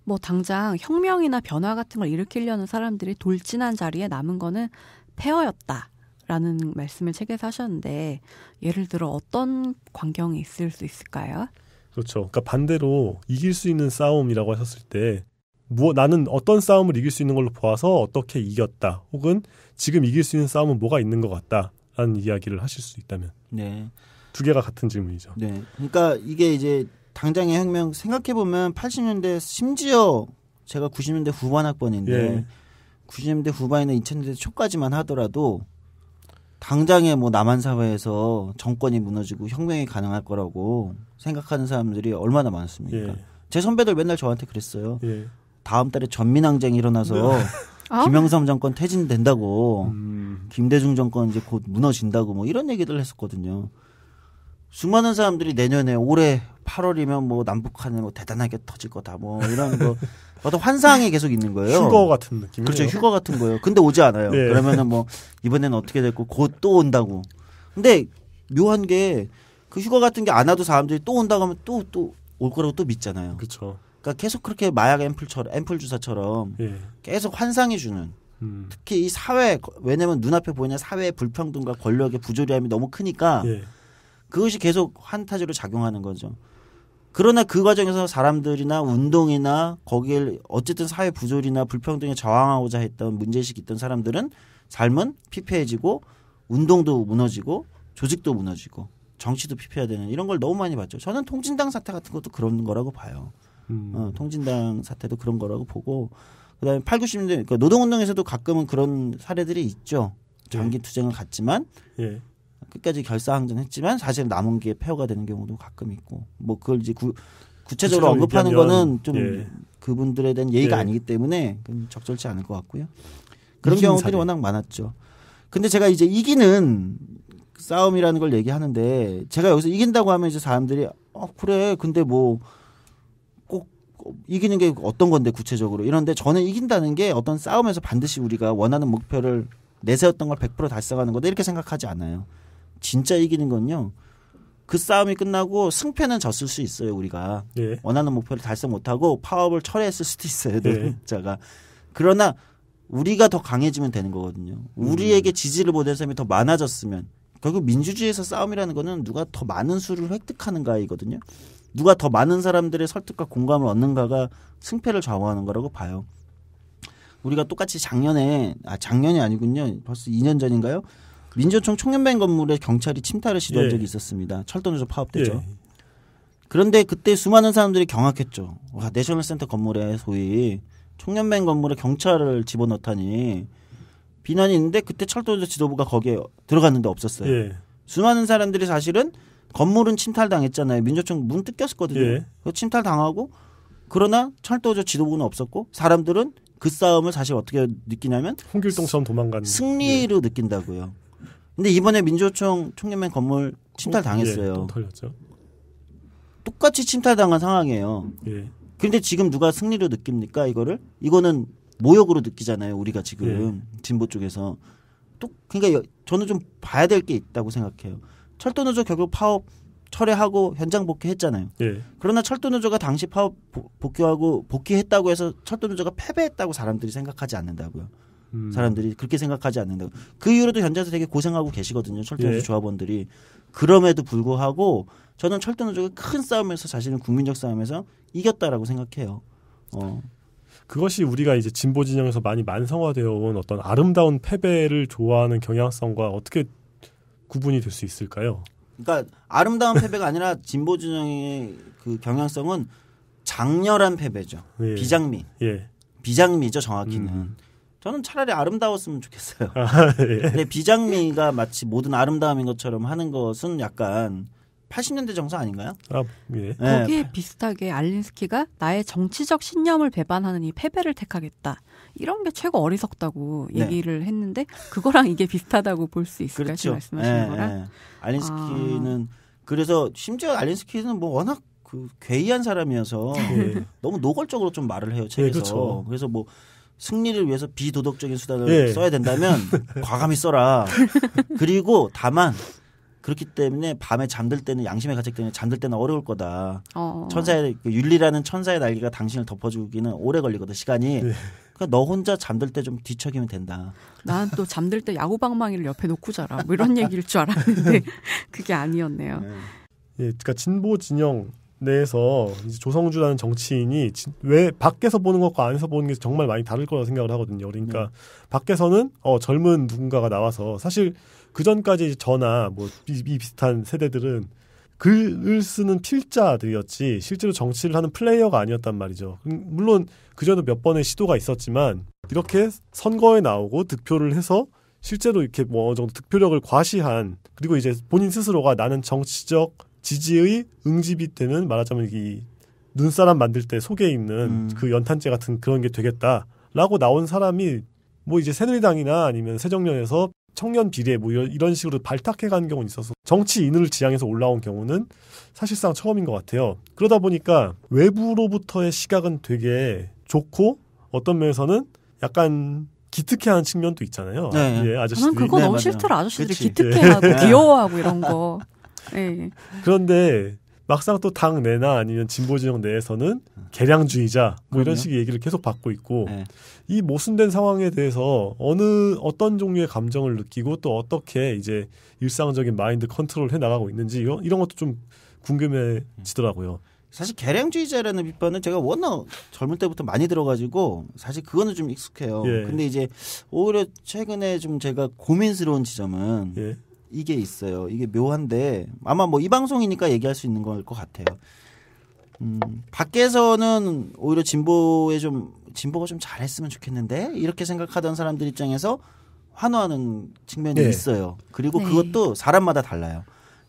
뭐 당장 혁명이나 변화 같은 걸 일으키려는 사람들이 돌진한 자리에 남은 거는 폐허였다. 라는 말씀을 책에서 하셨는데 예를 들어 어떤 광경이 있을 수 있을까요? 그렇죠. 그러니까 반대로 이길 수 있는 싸움이라고 하셨을 때 뭐, 나는 어떤 싸움을 이길 수 있는 걸로 보아서 어떻게 이겼다 혹은 지금 이길 수 있는 싸움은 뭐가 있는 것 같다라는 이야기를 하실 수 있다면 네. 두 개가 같은 질문이죠. 네. 그러니까 이게 이제 당장의 혁명 생각해 보면 80년대 심지어 제가 90년대 후반 학번인데 예. 90년대 후반이나 2000년대 초까지만 하더라도 당장에 뭐 남한 사회에서 정권이 무너지고 혁명이 가능할 거라고 생각하는 사람들이 얼마나 많습니까? 예. 제 선배들 맨날 저한테 그랬어요. 예. 다음 달에 전민항쟁 일어나서 네. 어? 김영삼 정권 퇴진된다고 음. 김대중 정권 이제 곧 무너진다고 뭐 이런 얘기들 했었거든요. 수많은 사람들이 내년에 올해 8월이면 뭐 남북한이 뭐 대단하게 터질 거다 뭐 이런 거 어떤 환상이 계속 있는 거예요. 휴거 같은 느낌. 그렇죠. 휴거 같은 거예요. 근데 오지 않아요. 네. 그러면은 뭐 이번에는 어떻게 됐고 곧 또 온다고. 근데 묘한 게 그 휴거 같은 게 안 와도 사람들이 또 온다고 하면 또 또 올 거라고 또 믿잖아요. 그렇죠. 그러니까 계속 그렇게 마약 앰플처럼 앰플 주사처럼 예. 계속 환상해 주는 음. 특히 이 사회 왜냐면 눈앞에 보이는 사회의 불평등과 권력의 부조리함이 너무 크니까 예. 그것이 계속 환타지로 작용하는 거죠. 그러나 그 과정에서 사람들이나 운동이나 거기에 어쨌든 사회 부조리나 불평등에 저항하고자 했던 문제의식이 있던 사람들은 삶은 피폐해지고 운동도 무너지고 조직도 무너지고 정치도 피폐해야되는 이런 걸 너무 많이 봤죠. 저는 통진당 사태 같은 것도 그런 거라고 봐요. 음. 어, 통진당 사태도 그런 거라고 보고 그다음에 8, 90년대 그러니까 노동운동에서도 가끔은 그런 사례들이 있죠. 장기 예. 투쟁을 갔지만 예. 끝까지 결사항전 했지만 사실 남은 게 폐허가 되는 경우도 가끔 있고 뭐 그걸 이제 구, 구체적으로 언급하는 거는 좀 예. 그분들에 대한 예의가 예. 아니기 때문에 적절치 않을 것 같고요. 그런 경우들이 사례. 워낙 많았죠. 근데 제가 이제 이기는 싸움이라는 걸 얘기하는데 제가 여기서 이긴다고 하면 이제 사람들이 어 그래 근데 뭐 꼭 이기는 게 어떤 건데 구체적으로 이런데 저는 이긴다는 게 어떤 싸움에서 반드시 우리가 원하는 목표를 내세웠던 걸 100% 달성하는 거다 이렇게 생각하지 않아요. 진짜 이기는 건요. 그 싸움이 끝나고 승패는 졌을 수 있어요 우리가 예. 원하는 목표를 달성 못하고 파업을 철회했을 수도 있어요 노동자가 네. 예. 그러나 우리가 더 강해지면 되는 거거든요 우리에게 음. 지지를 보낸 사람이 더 많아졌으면 결국 민주주의에서 싸움이라는 거는 누가 더 많은 수를 획득하는가이거든요 누가 더 많은 사람들의 설득과 공감을 얻는가가 승패를 좌우하는 거라고 봐요 우리가 똑같이 작년에 아 작년이 아니군요 벌써 2년 전인가요 민주총 총연맹 건물에 경찰이 침탈을 시도한 예. 적이 있었습니다. 철도노조 파업되죠. 예. 그런데 그때 수많은 사람들이 경악했죠. 와 내셔널센터 건물에 소위 총연맹 건물에 경찰을 집어넣다니 비난이 있는데 그때 철도노조 지도부가 거기에 들어갔는데 없었어요. 예. 수많은 사람들이 사실은 건물은 침탈당했잖아요. 민주총 문 뜯겼었거든요. 예. 침탈당하고 그러나 철도조 지도부는 없었고 사람들은 그 싸움을 사실 어떻게 느끼냐면 홍길동 싸움 도망간 승리로 예. 느낀다고요. 근데 이번에 민주총 총리면 건물 침탈 당했어요. 예, 털렸죠. 똑같이 침탈당한 상황이에요. 예. 근데 지금 누가 승리로 느낍니까 이거를? 이거는 모욕으로 느끼잖아요. 우리가 지금 예. 진보 쪽에서 또 그러니까 저는 좀 봐야 될 게 있다고 생각해요. 철도 노조 결국 파업 철회하고 현장 복귀했잖아요. 예. 그러나 철도 노조가 당시 파업 복귀하고 복귀했다고 해서 철도 노조가 패배했다고 사람들이 생각하지 않는다고요. 음. 사람들이 그렇게 생각하지 않는다고. 그 이후로도 현재도 되게 고생하고 계시거든요. 철도노조 예. 조합원들이. 그럼에도 불구하고 저는 철도노조가 큰 싸움에서 자신은 국민적 싸움에서 이겼다라고 생각해요. 어. 그것이 우리가 이제 진보 진영에서 많이 만성화되어 온 어떤 아름다운 패배를 좋아하는 경향성과 어떻게 구분이 될 수 있을까요? 그러니까 아름다운 패배가 아니라 진보 진영의 그 경향성은 장렬한 패배죠. 예. 비장미. 예. 비장미죠 정확히는. 음. 저는 차라리 아름다웠으면 좋겠어요. 아, 예. 근데 비장미가 마치 모든 아름다움인 것처럼 하는 것은 약간 80년대 정서 아닌가요? 아, 예. 네. 거기에 비슷하게 알린스키가 나의 정치적 신념을 배반하는 이 패배를 택하겠다. 이런 게 최고 어리석다고 네. 얘기를 했는데 그거랑 이게 비슷하다고 볼 수 있을까 그렇죠. 말씀하시는 예, 거랑. 예. 알린스키는 아... 그래서 심지어 알린스키는 뭐 워낙 그 괴이한 사람이어서 네. 너무 노골적으로 좀 말을 해요 책에서. 그렇죠. 그래서 뭐 승리를 위해서 비도덕적인 수단을 예. 써야 된다면 과감히 써라. 그리고 다만 그렇기 때문에 밤에 잠들 때는 양심의 가책 때문에 잠들 때는 어려울 거다. 어. 천사의 그 윤리라는 천사의 날개가 당신을 덮어주기는 오래 걸리거든 시간이. 네. 그러니까 너 혼자 잠들 때 좀 뒤척이면 된다. 난 또 잠들 때 야구 방망이를 옆에 놓고 자라. 뭐 이런 얘기일 줄 알았는데 그게 아니었네요. 네. 예, 그러니까 진보 진영 내에서 이제 조성주라는 정치인이 왜 밖에서 보는 것과 안에서 보는 게 정말 많이 다를 거라고 생각을 하거든요. 그러니까 음. 밖에서는 어, 젊은 누군가가 나와서 사실 그 전까지 저나 뭐이 비슷한 세대들은 글을 쓰는 필자들이었지 실제로 정치를 하는 플레이어가 아니었단 말이죠. 음, 물론 그 전에 몇 번의 시도가 있었지만 이렇게 선거에 나오고 득표를 해서 실제로 이렇게 뭐 어느 정도 득표력을 과시한 그리고 이제 본인 스스로가 나는 정치적 지지의 응집이 되는 말하자면 이 눈사람 만들 때 속에 있는 음. 그 연탄재 같은 그런 게 되겠다라고 나온 사람이 뭐 이제 새누리당이나 아니면 새정년에서 청년 비례 뭐 이런 식으로 발탁해 간 경우는 있어서 정치인을 지향해서 올라온 경우는 사실상 처음인 것 같아요. 그러다 보니까 외부로부터의 시각은 되게 좋고 어떤 면에서는 약간 기특해하는 측면도 있잖아요. 네. 예, 아저씨들이 저는 그거 네, 너무 싫더라. 아저씨들이 그치. 기특해하고 네. 귀여워하고 이런 거. 네. 그런데 막상 또 당 내나 아니면 진보 진영 내에서는 개량주의자 뭐 그럼요? 이런 식의 얘기를 계속 받고 있고 네. 이 모순된 상황에 대해서 어느 어떤 종류의 감정을 느끼고 또 어떻게 이제 일상적인 마인드 컨트롤 해 나가고 있는지 이런 이런 것도 좀 궁금해지더라고요. 사실 개량주의자라는 비판은 제가 워낙 젊을 때부터 많이 들어가지고 사실 그거는 좀 익숙해요. 예. 근데 이제 오히려 최근에 좀 제가 고민스러운 지점은 예. 이게 있어요. 이게 묘한데 아마 뭐 이 방송이니까 얘기할 수 있는 걸것 같아요. 음, 밖에서는 오히려 진보에 좀 진보가 좀 잘했으면 좋겠는데 이렇게 생각하던 사람들 입장에서 환호하는 측면이 네. 있어요. 그리고 네. 그것도 사람마다 달라요.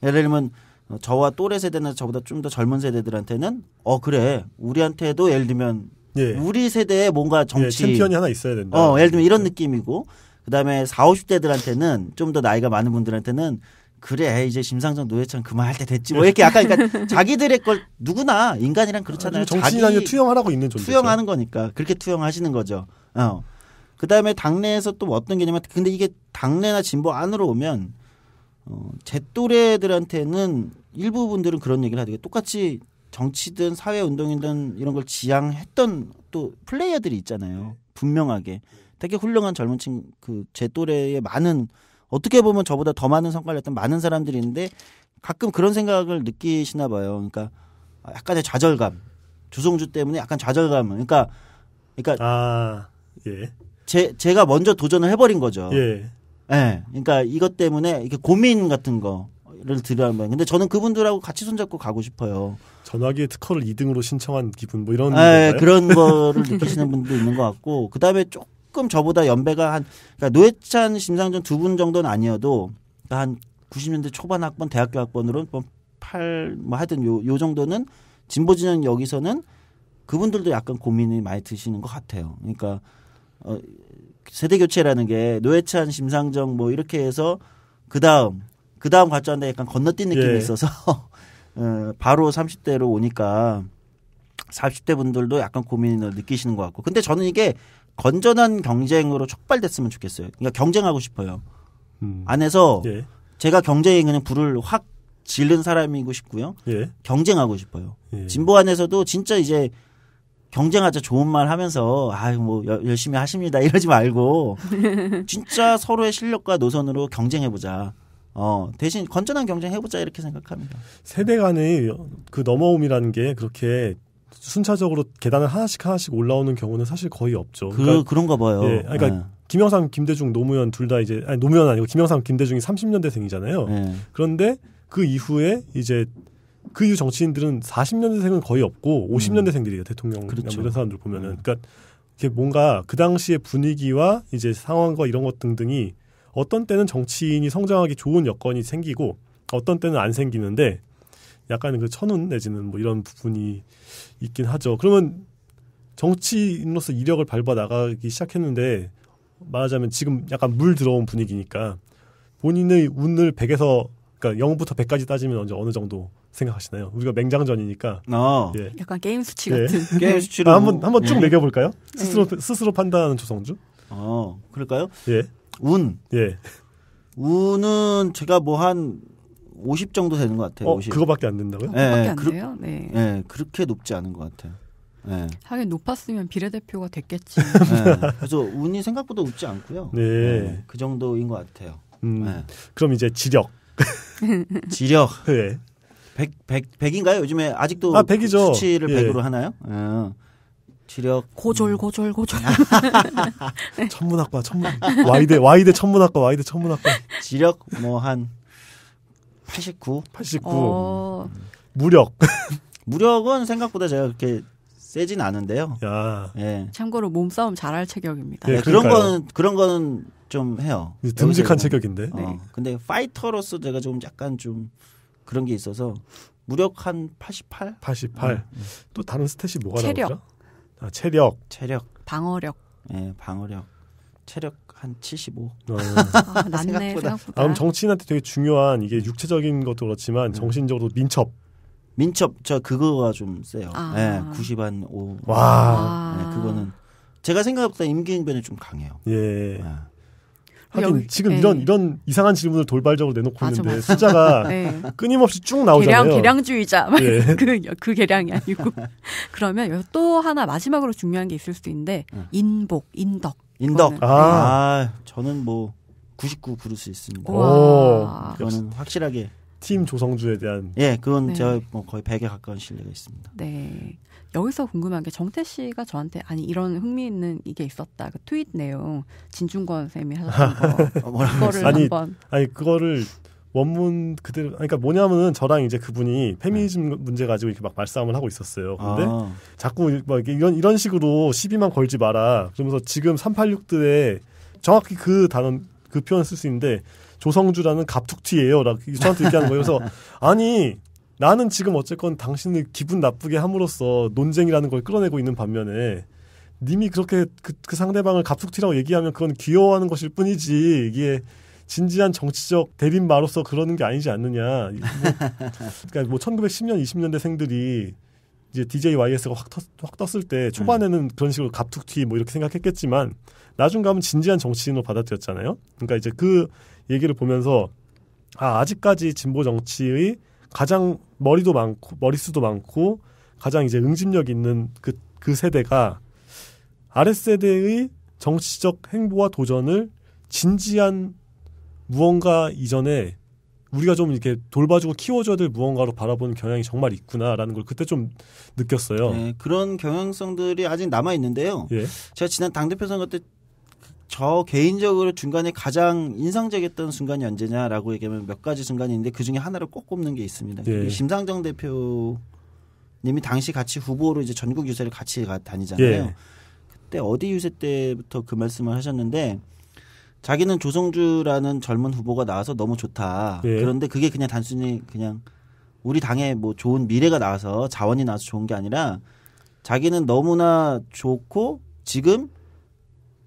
예를 들면 어, 저와 또래 세대나 저보다 좀 더 젊은 세대들한테는 어 그래 우리한테도 예를 들면 네. 우리 세대에 뭔가 네, 정치 챔피언이 하나 있어야 된다. 어 예를 들면 이런 네. 느낌이고 그다음에 4, 50대들한테는 좀 더 나이가 많은 분들한테는 그래 이제 심상정 노회찬 그만할 때 됐지 뭐 이렇게 약간 그러니까 자기들의 걸 누구나 인간이랑 그렇잖아요. 정치인이 투영하라고 있는 존재. 투영하는 거니까 그렇게 투영하시는 거죠. 어. 그다음에 당내에서 또 어떤 개념 근데 이게 당내나 진보 안으로 오면 어, 제 또래들한테는 일부 분들은 그런 얘기를 하더게 똑같이 정치든 사회 운동이든 이런 걸 지향했던 또 플레이어들이 있잖아요. 분명하게. 되게 훌륭한 젊은 친그제 또래의 많은 어떻게 보면 저보다 더 많은 성과를 했던 많은 사람들이 있는데 가끔 그런 생각을 느끼시나 봐요. 그러니까 약간의 좌절감. 조성주 때문에 약간 좌절감. 그러니까 그러니까 아, 예. 제 제가 먼저 도전을 해 버린 거죠. 예. 예. 그러니까 이것 때문에 이렇게 고민 같은 거를 드려는 거예요. 근데 저는 그분들하고 같이 손잡고 가고 싶어요. 전화기에 특허를 2등으로 신청한 기분 뭐 이런 예, 그런 거를 느끼시는 분도 있는 것 같고 그다음에 쪽 조금 저보다 연배가 한 그러니까 노회찬 심상정 두 분 정도는 아니어도 그러니까 한 90년대 초반 학번 대학교 학번으로 뭐8뭐 뭐 하여튼 요, 요 정도는 진보 진영 여기서는 그분들도 약간 고민이 많이 드시는 것 같아요. 그러니까 어, 세대 교체라는 게 노회찬 심상정 뭐 이렇게 해서 그 다음 그 다음 과자인데 약간 건너뛴 느낌이 예. 있어서 어, 바로 30대로 오니까 40대 분들도 약간 고민을 느끼시는 것 같고. 근데 저는 이게 건전한 경쟁으로 촉발됐으면 좋겠어요. 그러니까 경쟁하고 싶어요. 음. 안에서 예. 제가 경쟁에 그냥 불을 확 질른 사람이고 싶고요. 예. 경쟁하고 싶어요. 예. 진보 안에서도 진짜 이제 경쟁하자 좋은 말 하면서 아유 뭐 열심히 하십니다 이러지 말고 진짜 서로의 실력과 노선으로 경쟁해 보자. 어 대신 건전한 경쟁 해보자 이렇게 생각합니다. 세대 간의 그 넘어옴이라는 게 그렇게 순차적으로 계단을 하나씩 하나씩 올라오는 경우는 사실 거의 없죠. 그, 그러니까, 그, 런가 봐요. 예, 그러니까 네. 김영삼, 김대중, 노무현 둘 다 이제 아니 노무현 아니고 김영삼, 김대중이 30년대생이잖아요. 네. 예. 그런데 그 이후에 이제 그 이후 정치인들은 40년대생은 거의 없고 50년대생들이에요. 음. 대통령 그렇죠. 이런 사람들 보면은 음. 그러니까 이게 뭔가 그 당시의 분위기와 이제 상황과 이런 것 등등이 어떤 때는 정치인이 성장하기 좋은 여건이 생기고 어떤 때는 안 생기는데 약간 그 천운 내지는 뭐 이런 부분이 있긴 하죠. 그러면 정치인으로서 이력을 밟아 나가기 시작했는데 말하자면 지금 약간 물 들어온 분위기니까 본인의 운을 100에서 그러니까 0부터 100까지 따지면 언제 어느 정도 생각하시나요? 우리가 맹장전이니까. 아. 예. 약간 게임 수치 예. 같은. 예. 게임 수치로. 아, 한번 한번 쭉 예. 매겨 볼까요? 네. 스스로 스스로 판단하는 조성주. 아, 그럴까요? 예. 운. 예. 운은 제가 뭐한 50 정도 되는 것 같아요. 어, 50. 그거밖에 안 된다고요? 네, 그거밖에 안그 돼요? 네. 네. 그렇게 높지 않은 것 같아요. 네. 하긴 높았으면 비례대표가 됐겠지. 네. 그래서 운이 생각보다 높지 않고요. 네. 그 정도인 것 같아요. 음, 그럼 이제 지력. 지력. 네. 100, 100, 100인가요? 요즘에 아직도 아, 100이죠. 수치를 100으로 하나요? 아, 지력 고졸 음. 고졸 고졸 천문학과 천문 와이대 와이대 천문학과 와이대 천문학과 지력 뭐한 89. 89. 어... 음. 무력. 무력은 생각보다 제가 그렇게 세진 않은데요. 야. 예. 참고로 몸싸움 잘할 체격입니다. 예, 네, 그런 거는 그런 거는 좀 해요. 듬직한 체격인데. 어, 네. 근데 파이터로서 제가 좀 약간 좀 그런 게 있어서 무력 한 88? 88. 어. 또 다른 스탯이 뭐가 체력. 나오죠? 아, 체력. 체력. 방어력. 예, 방어력. 체력 한 75. 어. 아, 낮네, 생각보다. 생각보다. 아, 그 정치인한테 되게 중요한 이게 육체적인 것도 그렇지만 음. 정신적으로 민첩. 민첩 저 그거가 좀 세요. 아. 네, 90한 5. 와. 네, 그거는 제가 생각보다 임기응변이 좀 강해요. 예. 네. 하긴 여기, 지금 에이. 예. 이런 이런 이상한 질문을 돌발적으로 내놓고 맞아, 있는데 맞아. 숫자가 네. 끊임없이 쭉 나오잖아요. 계량 계량주의자 예. 그, 그 계량이 아니고 그러면 또 하나 마지막으로 중요한 게 있을 수도 있는데 네. 인복 인덕 인덕. 아. 네. 아. 저는 뭐 99 부를 수 있습니다. 오. 그거는 확실하게 팀 조성주에 대한 예, 그건 네. 제가 뭐 거의 100에 가까운 실뢰가 있습니다. 네. 여기서 궁금한 게 정태 씨가 저한테 아니 이런 흥미있는 이게 있었다. 그 트윗 내용 진중권 쌤이 하셨던 거. 어, 그거를 아니, 한번 아니 그거를 원문 그대로 그러니까 뭐냐면은 저랑 이제 그분이 페미니즘 네. 문제 가지고 이렇게 막 말싸움을 하고 있었어요. 근데 아. 자꾸 막 뭐 이런 이런 식으로 시비만 걸지 마라. 그러면서 지금 386들의 정확히 그 단어 그 표현 쓸 수 있는데 조성주라는 갑툭튀예요. 라고 저한테 얘기하는 거예요. 그래서 아니 나는 지금 어쨌건 당신을 기분 나쁘게 함으로써 논쟁이라는 걸 끌어내고 있는 반면에 님이 그렇게 그, 그 상대방을 갑툭튀라고 얘기하면 그건 귀여워하는 것일 뿐이지 이게 진지한 정치적 대립마로서 그러는 게 아니지 않느냐. 뭐, 그러니까 뭐 1910년 20년대생들이 이제 DJYS가 확, 떴, 확 떴을 때 초반에는 음. 그런 식으로 갑툭튀 뭐 이렇게 생각했겠지만 나중 가면 진지한 정치인으로 받아들였잖아요. 그러니까 이제 그 얘기를 보면서 아 아직까지 진보 정치의 가장 머리도 많고 머릿수도 많고 가장 이제 응집력 있는 그그 그 세대가 아랫 세대의 정치적 행보와 도전을 진지한 무언가 이전에 우리가 좀 이렇게 돌봐주고 키워줘야 될 무언가로 바라보는 경향이 정말 있구나라는 걸 그때 좀 느꼈어요. 네, 그런 경향성들이 아직 남아 있는데요. 예. 제가 지난 당 대표 선거 때 저 개인적으로 중간에 가장 인상적이었던 순간이 언제냐라고 얘기하면 몇 가지 순간이 있는데 그 중에 하나를 꼭 꼽는 게 있습니다. 예. 심상정 대표님이 당시 같이 후보로 이제 전국 유세를 같이 다니잖아요. 예. 그때 어디 유세 때부터 그 말씀을 하셨는데 자기는 조성주라는 젊은 후보가 나와서 너무 좋다. 예. 그런데 그게 그냥 단순히 그냥 우리 당에 뭐 좋은 미래가 나와서 자원이 나와서 좋은 게 아니라 자기는 너무나 좋고 지금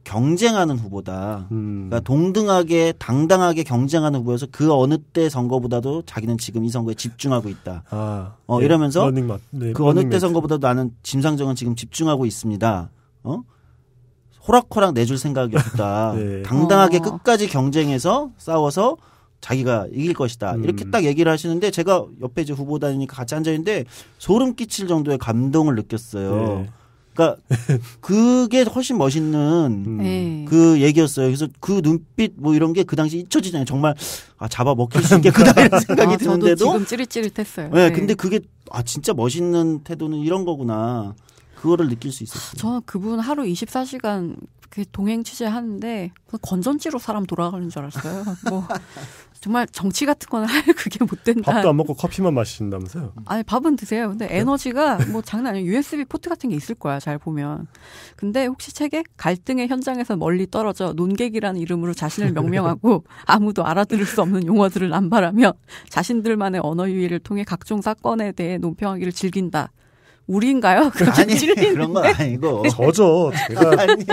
경쟁하는 후보다. 음. 그러니까 동등하게 당당하게 경쟁하는 후보여서 그 어느 때 선거보다도 자기는 지금 이 선거에 집중하고 있다. 아, 어 네. 이러면서 네. 그 어느 때 선거보다도 나는 짐상정은 지금 집중하고 있습니다. 어? 호락호락 내줄 생각이 없다. 네. 당당하게 어. 끝까지 경쟁해서 싸워서 자기가 이길 것이다. 음. 이렇게 딱 얘기를 하시는데 제가 옆에 이제 후보다니까 니 같이 앉아 있는데 소름 끼칠 정도의 감동을 느꼈어요. 네. 그러니까 그게 훨씬 멋있는 음. 네. 그 얘기였어요. 그래서 그 눈빛 뭐 이런 게 그 당시 잊혀지잖아요. 정말 아 잡아 먹힐 수 있겠구나 이 아, 생각이 드는데도 지금 찌릿찌릿했어요. 네, 네, 근데 그게 아 진짜 멋있는 태도는 이런 거구나. 그거를 느낄 수 있었어요. 저는 그분 하루 24시간 동행 취재하는데 건전지로 사람 돌아가는 줄 알았어요. 뭐 정말 정치 같은 건 그게 못 된다. 밥도 안 먹고 커피만 마신다면서요? 아니 밥은 드세요. 근데 네. 에너지가 뭐 장난 아니에요. USB 포트 같은 게 있을 거야 잘 보면. 근데 혹시 책에 갈등의 현장에서 멀리 떨어져 논객이라는 이름으로 자신을 명명하고 아무도 알아들을 수 없는 용어들을 남발하며 자신들만의 언어 유희를 통해 각종 사건에 대해 논평하기를 즐긴다. 우리인가요? 아니 그런 건 아니고 저죠 제가 아니.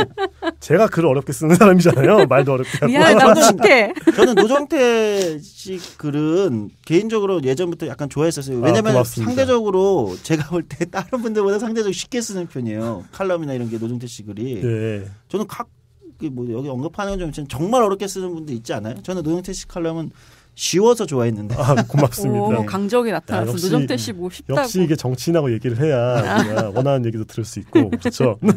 제가 글을 어렵게 쓰는 사람이잖아요 말도 어렵게 하고 미안해 나도 못해 저는 노정태 씨 글은 개인적으로 예전부터 약간 좋아했었어요 아, 왜냐면 아, 상대적으로 제가 볼 때 다른 분들보다 상대적으로 쉽게 쓰는 편이에요 칼럼이나 이런 게 노정태 씨 글이 네. 저는 각뭐 그 여기 언급하는 좀 정말 어렵게 쓰는 분들 있지 않아요? 저는 노정태 씨 칼럼은 쉬워서 좋아했는데. 아, 고맙습니다. 오, 강적이 나타나서 노정태 씨뭐 쉽다고. 역시 이게 정치인하고 얘기를 해야 원하는 얘기도 들을 수 있고 그렇죠. 음.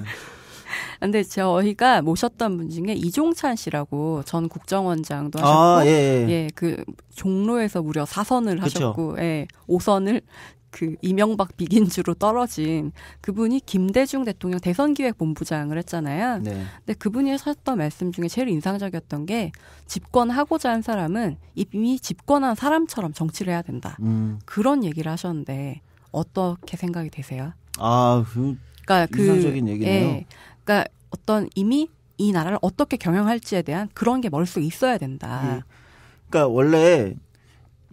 근데 저희가 모셨던 분 중에 이종찬 씨라고 전 국정원장도 아, 하셨고 아, 예, 예. 예, 그 종로에서 무려 4선을 그쵸. 하셨고 예, 5선을 그 이명박 비긴주로 떨어진 그분이 김대중 대통령 대선 기획 본부장을 했잖아요. 네. 근데 그분이 하셨던 말씀 중에 제일 인상적이었던 게 집권하고자 한 사람은 이미 집권한 사람처럼 정치를 해야 된다. 음. 그런 얘기를 하셨는데 어떻게 생각이 되세요? 아, 그 그러니까 그 인상적인 예. 얘기네요. 예, 그러니까 어떤 이미 이 나라를 어떻게 경영할지에 대한 그런 게 머릿속에 있어야 된다. 음. 그러니까 원래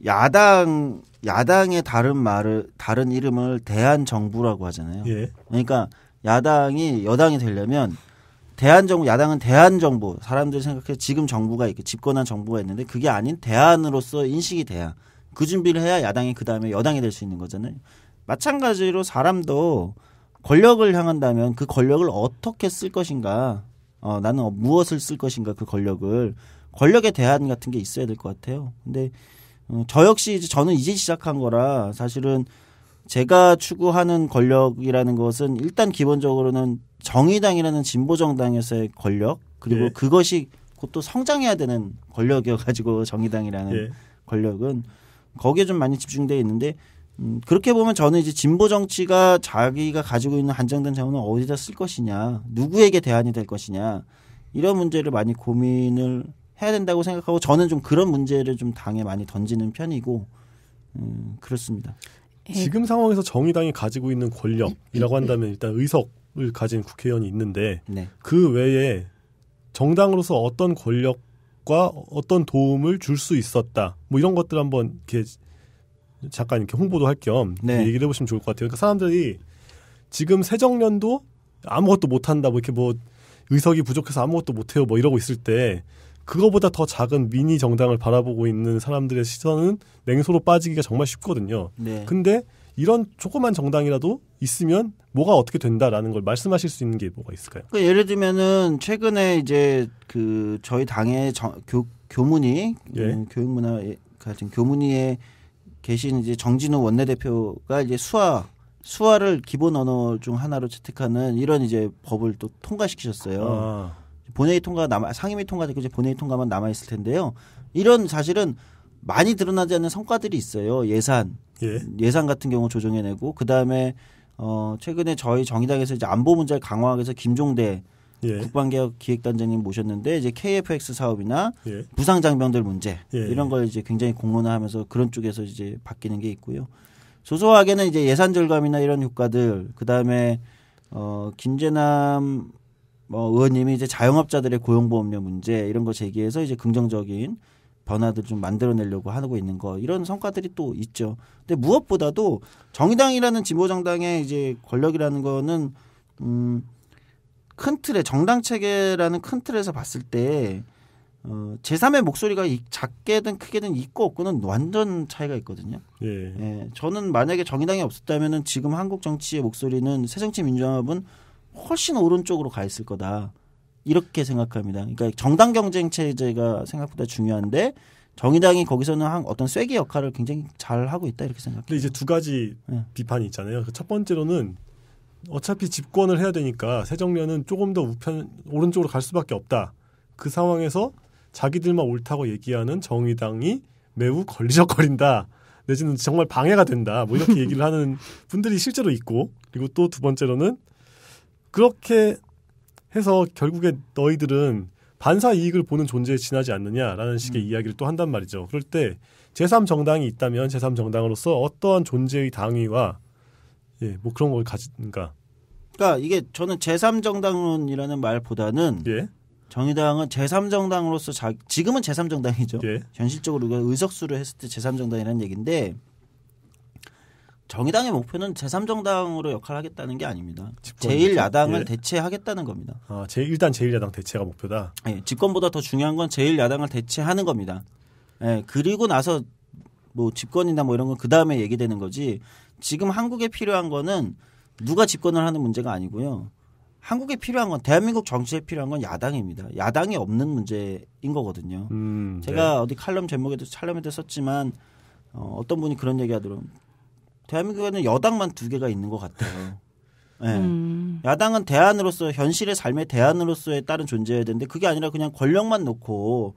야당 야당의 다른 말을 다른 이름을 대한 정부라고 하잖아요. 예. 그러니까 야당이 여당이 되려면 대한 정부 야당은 대한 정부 사람들이 생각해 지금 정부가 있고 집권한 정부가 있는데 그게 아닌 대안으로서 인식이 돼야 그 준비를 해야 야당이 그 다음에 여당이 될 수 있는 거잖아요. 마찬가지로 사람도 권력을 향한다면 그 권력을 어떻게 쓸 것인가, 어, 나는 무엇을 쓸 것인가 그 권력을 권력에 대한 같은 게 있어야 될 것 같아요. 근데 어, 저 역시 이제 저는 이제 시작한 거라 사실은 제가 추구하는 권력이라는 것은 일단 기본적으로는 정의당이라는 진보 정당에서의 권력 그리고 예. 그것이 곧 또 성장해야 되는 권력이어가지고 정의당이라는 예. 권력은 거기에 좀 많이 집중되어 있는데 음, 그렇게 보면 저는 이제 진보 정치가 자기가 가지고 있는 한정된 자원을 어디다 쓸 것이냐, 누구에게 대안이 될 것이냐, 이런 문제를 많이 고민을 해야 된다고 생각하고 저는 좀 그런 문제를 좀 당에 많이 던지는 편이고 음, 그렇습니다. 예. 지금 상황에서 정의당이 가지고 있는 권력이라고 한다면 일단 의석을 가진 국회의원이 있는데 네. 그 외에 정당으로서 어떤 권력과 어떤 도움을 줄 수 있었다 뭐 이런 것들 한번 이렇게 잠깐 이렇게 홍보도 할겸 네. 얘기를 해보시면 좋을 것 같아요. 그러니까 사람들이 지금 새정년도 아무것도 못한다 뭐 이렇게 뭐 의석이 부족해서 아무것도 못해요 뭐 이러고 있을 때 그거보다 더 작은 미니 정당을 바라보고 있는 사람들의 시선은 냉소로 빠지기가 정말 쉽거든요. 네. 근데 이런 조그만 정당이라도 있으면 뭐가 어떻게 된다라는 걸 말씀하실 수 있는 게 뭐가 있을까요? 그러니까 예를 들면은 최근에 이제 그 저희 당의 정, 교, 교문이 예. 음, 교육문화 예, 같은 교문위에 계신 이제 정진우 원내대표가 이제 수화 수화를 기본 언어 중 하나로 채택하는 이런 이제 법을 또 통과시키셨어요. 아. 본회의 통과 남아 상임위 통과됐고 이제 본회의 통과만 남아 있을 텐데요. 이런 사실은 많이 드러나지 않는 성과들이 있어요. 예산 예. 산 같은 경우 조정해내고 그 다음에 어 최근에 저희 정의당에서 이제 안보 문제를 강화하기 해서 김종대 예. 국방개혁 기획단장님 모셨는데 이제 KFX 사업이나 예. 부상 장병들 문제 예. 이런 걸 이제 굉장히 공론화하면서 그런 쪽에서 이제 바뀌는 게 있고요. 소소하게는 이제 예산 절감이나 이런 효과들 그 다음에 어 김재남 뭐 의원님이 이제 자영업자들의 고용보험료 문제 이런 거 제기해서 이제 긍정적인 변화들 좀 만들어내려고 하고 있는 거 이런 성과들이 또 있죠. 근데 무엇보다도 정의당이라는 진보정당의 이제 권력이라는 거는 음큰 틀의 정당 체계라는 큰 틀에서 봤을 때 어, 제3의 목소리가 작게든 크게든 있고 없고는 완전 차이가 있거든요. 예. 예 저는 만약에 정의당이 없었다면은 지금 한국 정치의 목소리는 새정치민주화합은 훨씬 오른쪽으로 가 있을 거다. 이렇게 생각합니다. 그러니까 정당 경쟁 체제가 생각보다 중요한데 정의당이 거기서는 한 어떤 쐐기 역할을 굉장히 잘 하고 있다 이렇게 생각해요. 근데 이제 두 가지 네. 비판이 있잖아요. 그첫 번째로는 어차피 집권을 해야 되니까 새정면은 조금 더 우편 오른쪽으로 갈 수밖에 없다. 그 상황에서 자기들만 옳다고 얘기하는 정의당이 매우 걸리적거린다. 내지는 정말 방해가 된다. 뭐 이렇게 얘기를 하는 분들이 실제로 있고 그리고 또 두 번째로는 그렇게 해서 결국에 너희들은 반사 이익을 보는 존재에 지나지 않느냐라는 식의 음. 이야기를 또 한단 말이죠. 그럴 때 제3정당이 있다면 제3정당으로서 어떠한 존재의 당위와 예, 뭐 그런 걸 가진가. 그러니까 이게 저는 제3정당론이라는 말보다는 예. 정의당은 제3정당으로서 자, 지금은 제3정당이죠. 예. 현실적으로 의석수를 했을 때 제3정당이라는 얘기인데 정의당의 목표는 제3정당으로 역할하겠다는 을게 아닙니다. 제1야당을 예. 대체하겠다는 겁니다. 아, 제 일단 제1야당 대체가 목표다. 예, 집권보다 더 중요한 건 제1야당을 대체하는 겁니다. 예, 그리고 나서 뭐 집권이나 뭐 이런 건 그 다음에 얘기되는 거지. 지금 한국에 필요한 거는 누가 집권을 하는 문제가 아니고요. 한국에 필요한 건 대한민국 정치에 필요한 건 야당입니다. 야당이 없는 문제인 거거든요. 음, 제가 네. 어디 칼럼 제목에도 찰럼에도 썼지만 어, 어떤 분이 그런 얘기하더라고요. 대한민국에는 여당만 두 개가 있는 것 같아요. 네. 음. 예. 야당은 대안으로서 현실의 삶의 대안으로서에 따른 존재해야 되는데 그게 아니라 그냥 권력만 놓고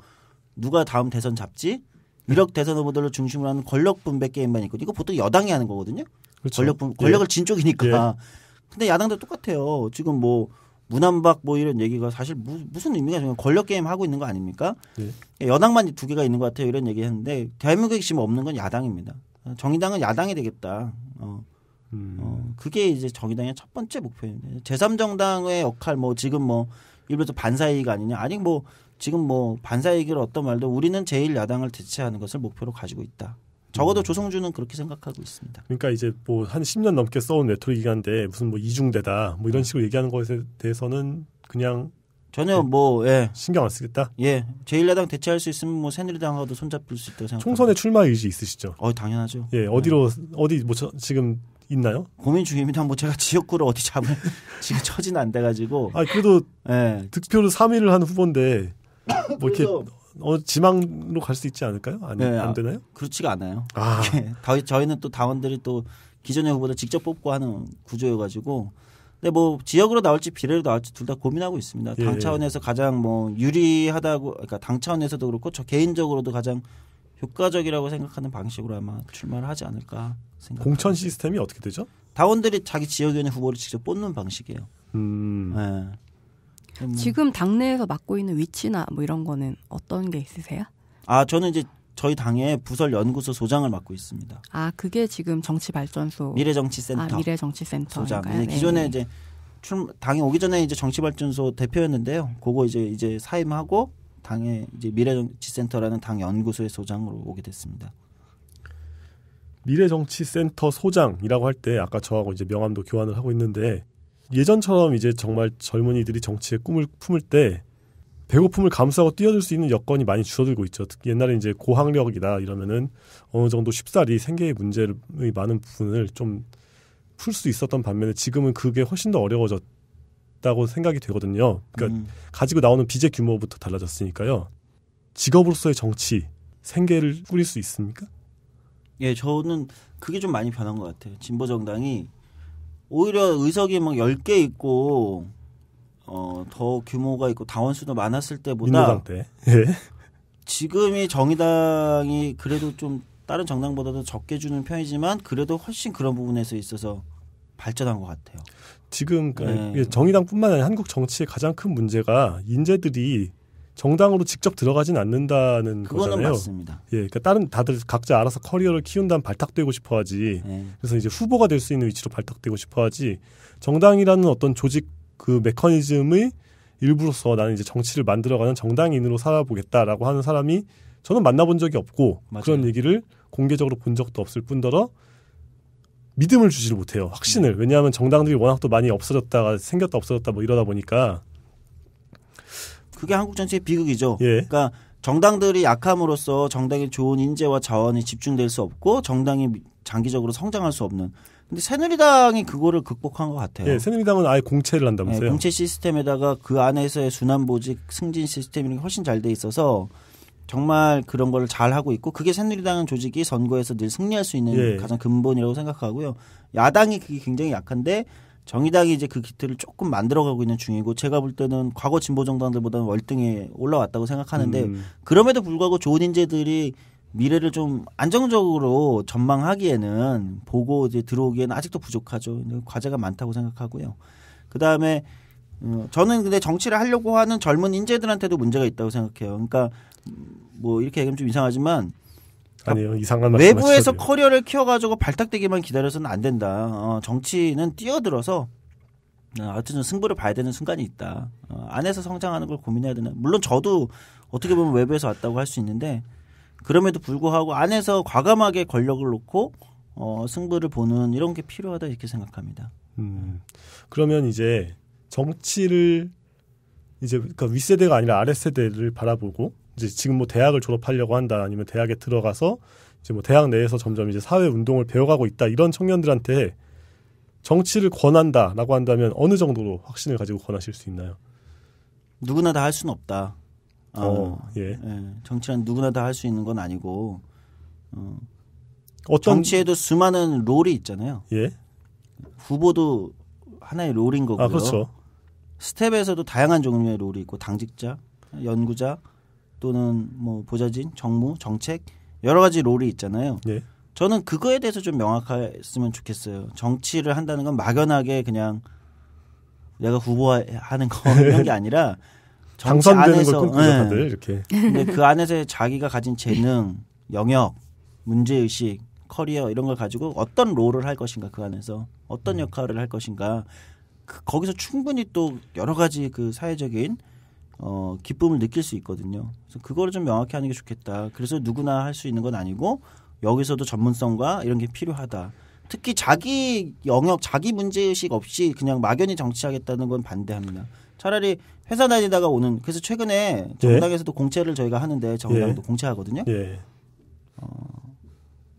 누가 다음 대선 잡지? 유력 대선 후보들로 중심으로 하는 권력 분배 게임만 있거든요. 이거 보통 여당이 하는 거거든요. 그렇죠. 권력 분, 예. 권력을 예. 진 쪽이니까. 예. 근데 야당도 똑같아요. 지금 뭐 문안박 뭐 이런 얘기가 사실 무, 슨 의미가 지금 권력 게임 하고 있는 거 아닙니까? 예. 예. 여당만 두 개가 있는 것 같아요. 이런 얘기 했는데 대한민국에 지금 없는 건 야당입니다. 어, 정의당은 야당이 되겠다. 어. 음. 어, 그게 이제 정의당의 첫 번째 목표입니다. 제3정당의 역할 뭐 지금 뭐 일부에서 반사이익 아니냐. 아니 뭐 지금 뭐 반사이익을 어떤 말도 우리는 제1야당을 대체하는 것을 목표로 가지고 있다. 적어도 음. 조성주는 그렇게 생각하고 있습니다. 그러니까 이제 뭐 한 10년 넘게 써온 레토릭이긴 한데 무슨 뭐 이중대다 뭐 이런 음. 식으로 얘기하는 것에 대해서는 그냥 전혀 네. 뭐 예. 신경 안 쓰겠다. 예. 제1야당 대체할 수 있으면 뭐 새누리당하고도 손잡을 수 있다고 생각. 총선에 출마 의지 있으시죠? 어, 당연하죠. 예, 네. 어디로 네. 어디 뭐 저, 지금 있나요? 고민 중입니다. 뭐 제가 지역구를 어디 잡을 지금 처지는 안돼 가지고. 아, 그래도 예. 득표로 3위를 한 후보인데 뭐 이렇게 어, 지망로 갈 수 있지 않을까요? 아니 네, 안 아, 되나요? 그렇지가 않아요. 아. 예. 저희는 또 당원들이 또 기존의 후보들 직접 뽑고 하는 구조여가지고 근데 뭐 지역으로 나올지 비례로 나올지 둘 다 고민하고 있습니다. 예, 예. 당 차원에서 가장 뭐 유리하다고 그러니까 당 차원에서도 그렇고 저 개인적으로도 가장 효과적이라고 생각하는 방식으로 아마 출마를 하지 않을까 생각. 합니다 공천 시스템이 어떻게 되죠? 당원들이 자기 지역에 있는 후보를 직접 뽑는 방식이에요. 음. 네. 뭐. 지금 당내에서 맡고 있는 위치나 뭐 이런 거는 어떤 게 있으세요? 아 저는 이제 저희 당의 부설 연구소 소장을 맡고 있습니다. 아 그게 지금 정치발전소 미래정치센터 아, 미래정치센터 소장. 네, 기존에 네. 이제 출 당에 오기 전에 이제 정치발전소 대표였는데요. 그거 이제 이제 사임하고 당의 이제 미래정치센터라는 당 연구소의 소장으로 오게 됐습니다. 미래정치센터 소장이라고 할 때 아까 저하고 이제 명함도 교환을 하고 있는데 예전처럼 이제 정말 젊은이들이 정치에 꿈을 품을 때 배고픔을 감싸고 뛰어들 수 있는 여건이 많이 줄어들고 있죠. 특히 옛날에 이제 고학력이다 이러면은 어느 정도 쉽사리 생계의 문제의 많은 부분을 좀 풀 수 있었던 반면에 지금은 그게 훨씬 더 어려워졌다고 생각이 되거든요. 그러니까 음. 가지고 나오는 빚의 규모부터 달라졌으니까요. 직업으로서의 정치, 생계를 꾸릴 수 있습니까? 예, 저는 그게 좀 많이 변한 것 같아요. 진보 정당이 오히려 의석이 막 열 개 있고 어, 더 규모가 있고 당원 수도 많았을 때보다 때. 예. 지금이 정의당이 그래도 좀 다른 정당보다도 적게 주는 편이지만 그래도 훨씬 그런 부분에서 있어서 발전한 것 같아요. 지금 그러니까 네. 정의당뿐만 아니라 한국 정치의 가장 큰 문제가 인재들이 정당으로 직접 들어가진 않는다는 거잖아요. 맞습니다. 예, 그러니까 다른 다들 각자 알아서 커리어를 키운 다음 발탁되고 싶어하지. 네. 그래서 이제 후보가 될 수 있는 위치로 발탁되고 싶어하지. 정당이라는 어떤 조직 그 메커니즘의 일부로서 나는 이제 정치를 만들어가는 정당인으로 살아보겠다라고 하는 사람이 저는 만나본 적이 없고 맞아요. 그런 얘기를 공개적으로 본 적도 없을 뿐더러 믿음을 주지를 못해요 확신을 네. 왜냐하면 정당들이 워낙 또 많이 없어졌다가 생겼다 없어졌다 뭐 이러다 보니까 그게 한국 전체의 비극이죠 예. 그러니까 정당들이 약함으로써 정당의 좋은 인재와 자원이 집중될 수 없고 정당이 장기적으로 성장할 수 없는 근데 새누리당이 그거를 극복한 것 같아요. 예, 새누리당은 아예 공채를 한다면서요? 네, 공채 시스템에다가 그 안에서의 순환보직 승진 시스템이 훨씬 잘 돼 있어서 정말 그런 거잘 하고 있고 그게 새누리당 조직이 선거에서 늘 승리할 수 있는 예. 가장 근본이라고 생각하고요. 야당이 그게 굉장히 약한데 정의당이 이제 그 기틀을 조금 만들어가고 있는 중이고 제가 볼 때는 과거 진보 정당들보다는 월등히 올라왔다고 생각하는데 음. 그럼에도 불구하고 좋은 인재들이 미래를 좀 안정적으로 전망하기에는 보고 이제 들어오기에는 아직도 부족하죠. 과제가 많다고 생각하고요. 그 다음에 어, 저는 근데 정치를 하려고 하는 젊은 인재들한테도 문제가 있다고 생각해요. 그러니까 뭐 이렇게 얘기하면 좀 이상하지만 아니요 이상한 외부에서 커리어를 키워가지고 발탁되기만 기다려서는 안 된다. 어, 정치는 뛰어들어서 어쨌튼 승부를 봐야 되는 순간이 있다. 어, 안에서 성장하는 걸 고민해야 되는. 물론 저도 어떻게 보면 외부에서 왔다고 할 수 있는데 그럼에도 불구하고 안에서 과감하게 권력을 놓고 어, 승부를 보는 이런 게 필요하다 이렇게 생각합니다. 음, 그러면 이제 정치를 이제 그러니까 윗세대가 아니라 아랫세대를 바라보고 이제 지금 뭐 대학을 졸업하려고 한다 아니면 대학에 들어가서 이제 뭐 대학 내에서 점점 이제 사회 운동을 배워가고 있다 이런 청년들한테 정치를 권한다라고 한다면 어느 정도로 확신을 가지고 권하실 수 있나요? 누구나 다 할 수는 없다. 어, 어, 예. 예. 정치란 누구나 다 할 수 있는 건 아니고 어, 어떤 정치에도 수많은 롤이 있잖아요. 예. 후보도 하나의 롤인 거고요. 아, 그렇죠. 스텝에서도 다양한 종류의 롤이 있고 당직자, 연구자 또는 뭐 보좌진, 정무, 정책 여러 가지 롤이 있잖아요. 예. 저는 그거에 대해서 좀 명확했으면 좋겠어요. 정치를 한다는 건 막연하게 그냥 내가 후보하는 거 이런 게 아니라 당선되는 안에서, 걸 꿈꾸죠, 다들 네. 이렇게. 근데 그 안에서 자기가 가진 재능, 영역, 문제 의식, 커리어 이런 걸 가지고 어떤 롤을 할 것인가 그 안에서 어떤 음. 역할을 할 것인가 그 거기서 충분히 또 여러 가지 그 사회적인 어, 기쁨을 느낄 수 있거든요. 그래서 그거를 좀 명확히 하는 게 좋겠다. 그래서 누구나 할 수 있는 건 아니고 여기서도 전문성과 이런 게 필요하다. 특히 자기 영역, 자기 문제의식 없이 그냥 막연히 정치하겠다는 건 반대합니다. 차라리 회사 다니다가 오는 그래서 최근에 예. 정당에서도 예. 공채를 저희가 하는데 정당도 예. 공채하거든요. 예. 어,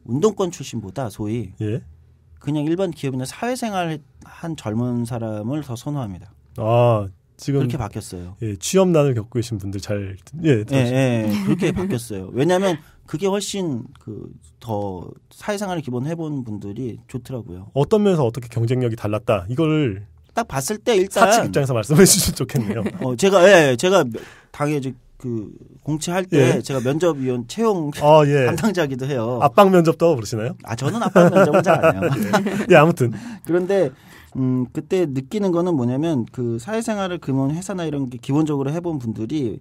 운동권 출신보다 소위 예. 그냥 일반 기업이나 사회생활 한 젊은 사람을 더 선호합니다. 아 지금 그렇게 바뀌었어요. 예, 취업난을 겪고 계신 분들 잘 예, 예, 예, 예. 그렇게 바뀌었어요. 왜냐하면 그게 훨씬 그더 사회생활을 기본 해본 분들이 좋더라고요. 어떤 면에서 어떻게 경쟁력이 달랐다 이걸 딱 봤을 때 일단 사측 입장에서 말씀해 주시면 좋겠네요. 어, 제가 예, 예 제가 당에 그 공채할 때 예. 제가 면접위원 채용 어, 예. 담당자기도 해요. 압박 면접도 그러시나요? 아 저는 압박 면접은 잘 안 해요. 예, 예. 아무튼 그런데 음 그때 느끼는 거는 뭐냐면 그 사회생활을 그런 회사나 이런 게 기본적으로 해본 분들이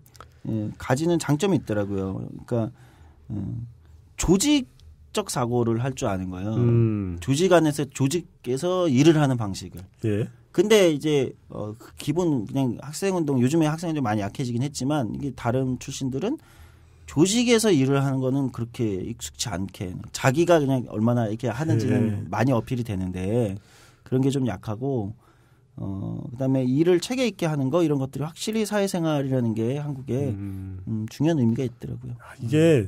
예, 가지는 장점이 있더라고요. 그러니까 음, 조직적 사고를 할 줄 아는 거예요. 음. 조직 안에서 조직에서 일을 하는 방식을. 예. 근데 이제 어 그 기본 그냥 학생 운동 요즘에 학생 운동 많이 약해지긴 했지만 이게 다른 출신들은 조직에서 일을 하는 거는 그렇게 익숙치 않게 자기가 그냥 얼마나 이렇게 하는지는 네. 많이 어필이 되는데 그런 게 좀 약하고 어 그다음에 일을 체계 있게 하는 거 이런 것들이 확실히 사회생활이라는 게 한국에 음. 음 중요한 의미가 있더라고요. 아, 이게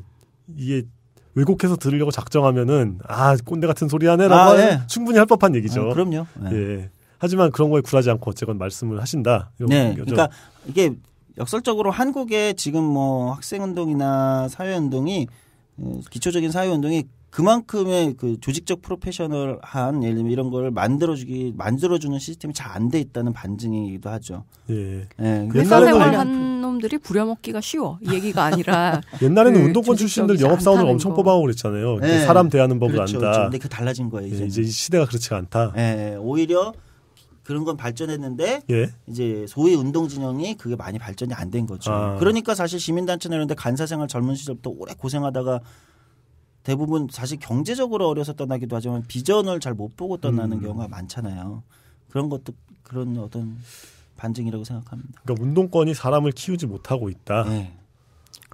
이게 왜곡해서 들으려고 작정하면은 아 꼰대 같은 소리 하네라고 아, 네. 충분히 할 법한 얘기죠. 아, 그럼요. 네. 예. 하지만 그런 거에 굴하지 않고 어쨌건 말씀을 하신다. 이런 네. 거죠. 그러니까 이게 역설적으로 한국의 지금 뭐 학생 운동이나 사회 운동이 어, 기초적인 사회 운동이 그만큼의 그 조직적 프로페셔널한 예를 들면 이런 걸 만들어주기 만들어주는 시스템이 잘 안 돼 있다는 반증이기도 하죠. 예. 예. 옛날에는 한 놈들이 부려먹기가 쉬워 얘기가 아니라 옛날에는 그 운동권 출신들 영업 사원을 엄청 뽑아오고 그랬잖아요. 예. 사람 대하는 법을 그렇죠, 안다. 그렇죠. 근데 그 달라진 거예요. 이제 예, 이제 시대가 그렇지 않다. 예. 예. 오히려 그런 건 발전했는데 예. 이제 소위 운동 진영이 그게 많이 발전이 안 된 거죠. 아. 그러니까 사실 시민단체나 이런 데 간사생활 젊은 시절부터 오래 고생하다가 대부분 사실 경제적으로 어려서 떠나기도 하지만 비전을 잘 못 보고 떠나는 음. 경우가 많잖아요. 그런 것도 그런 어떤 반증이라고 생각합니다. 그러니까 운동권이 사람을 키우지 못하고 있다. 네.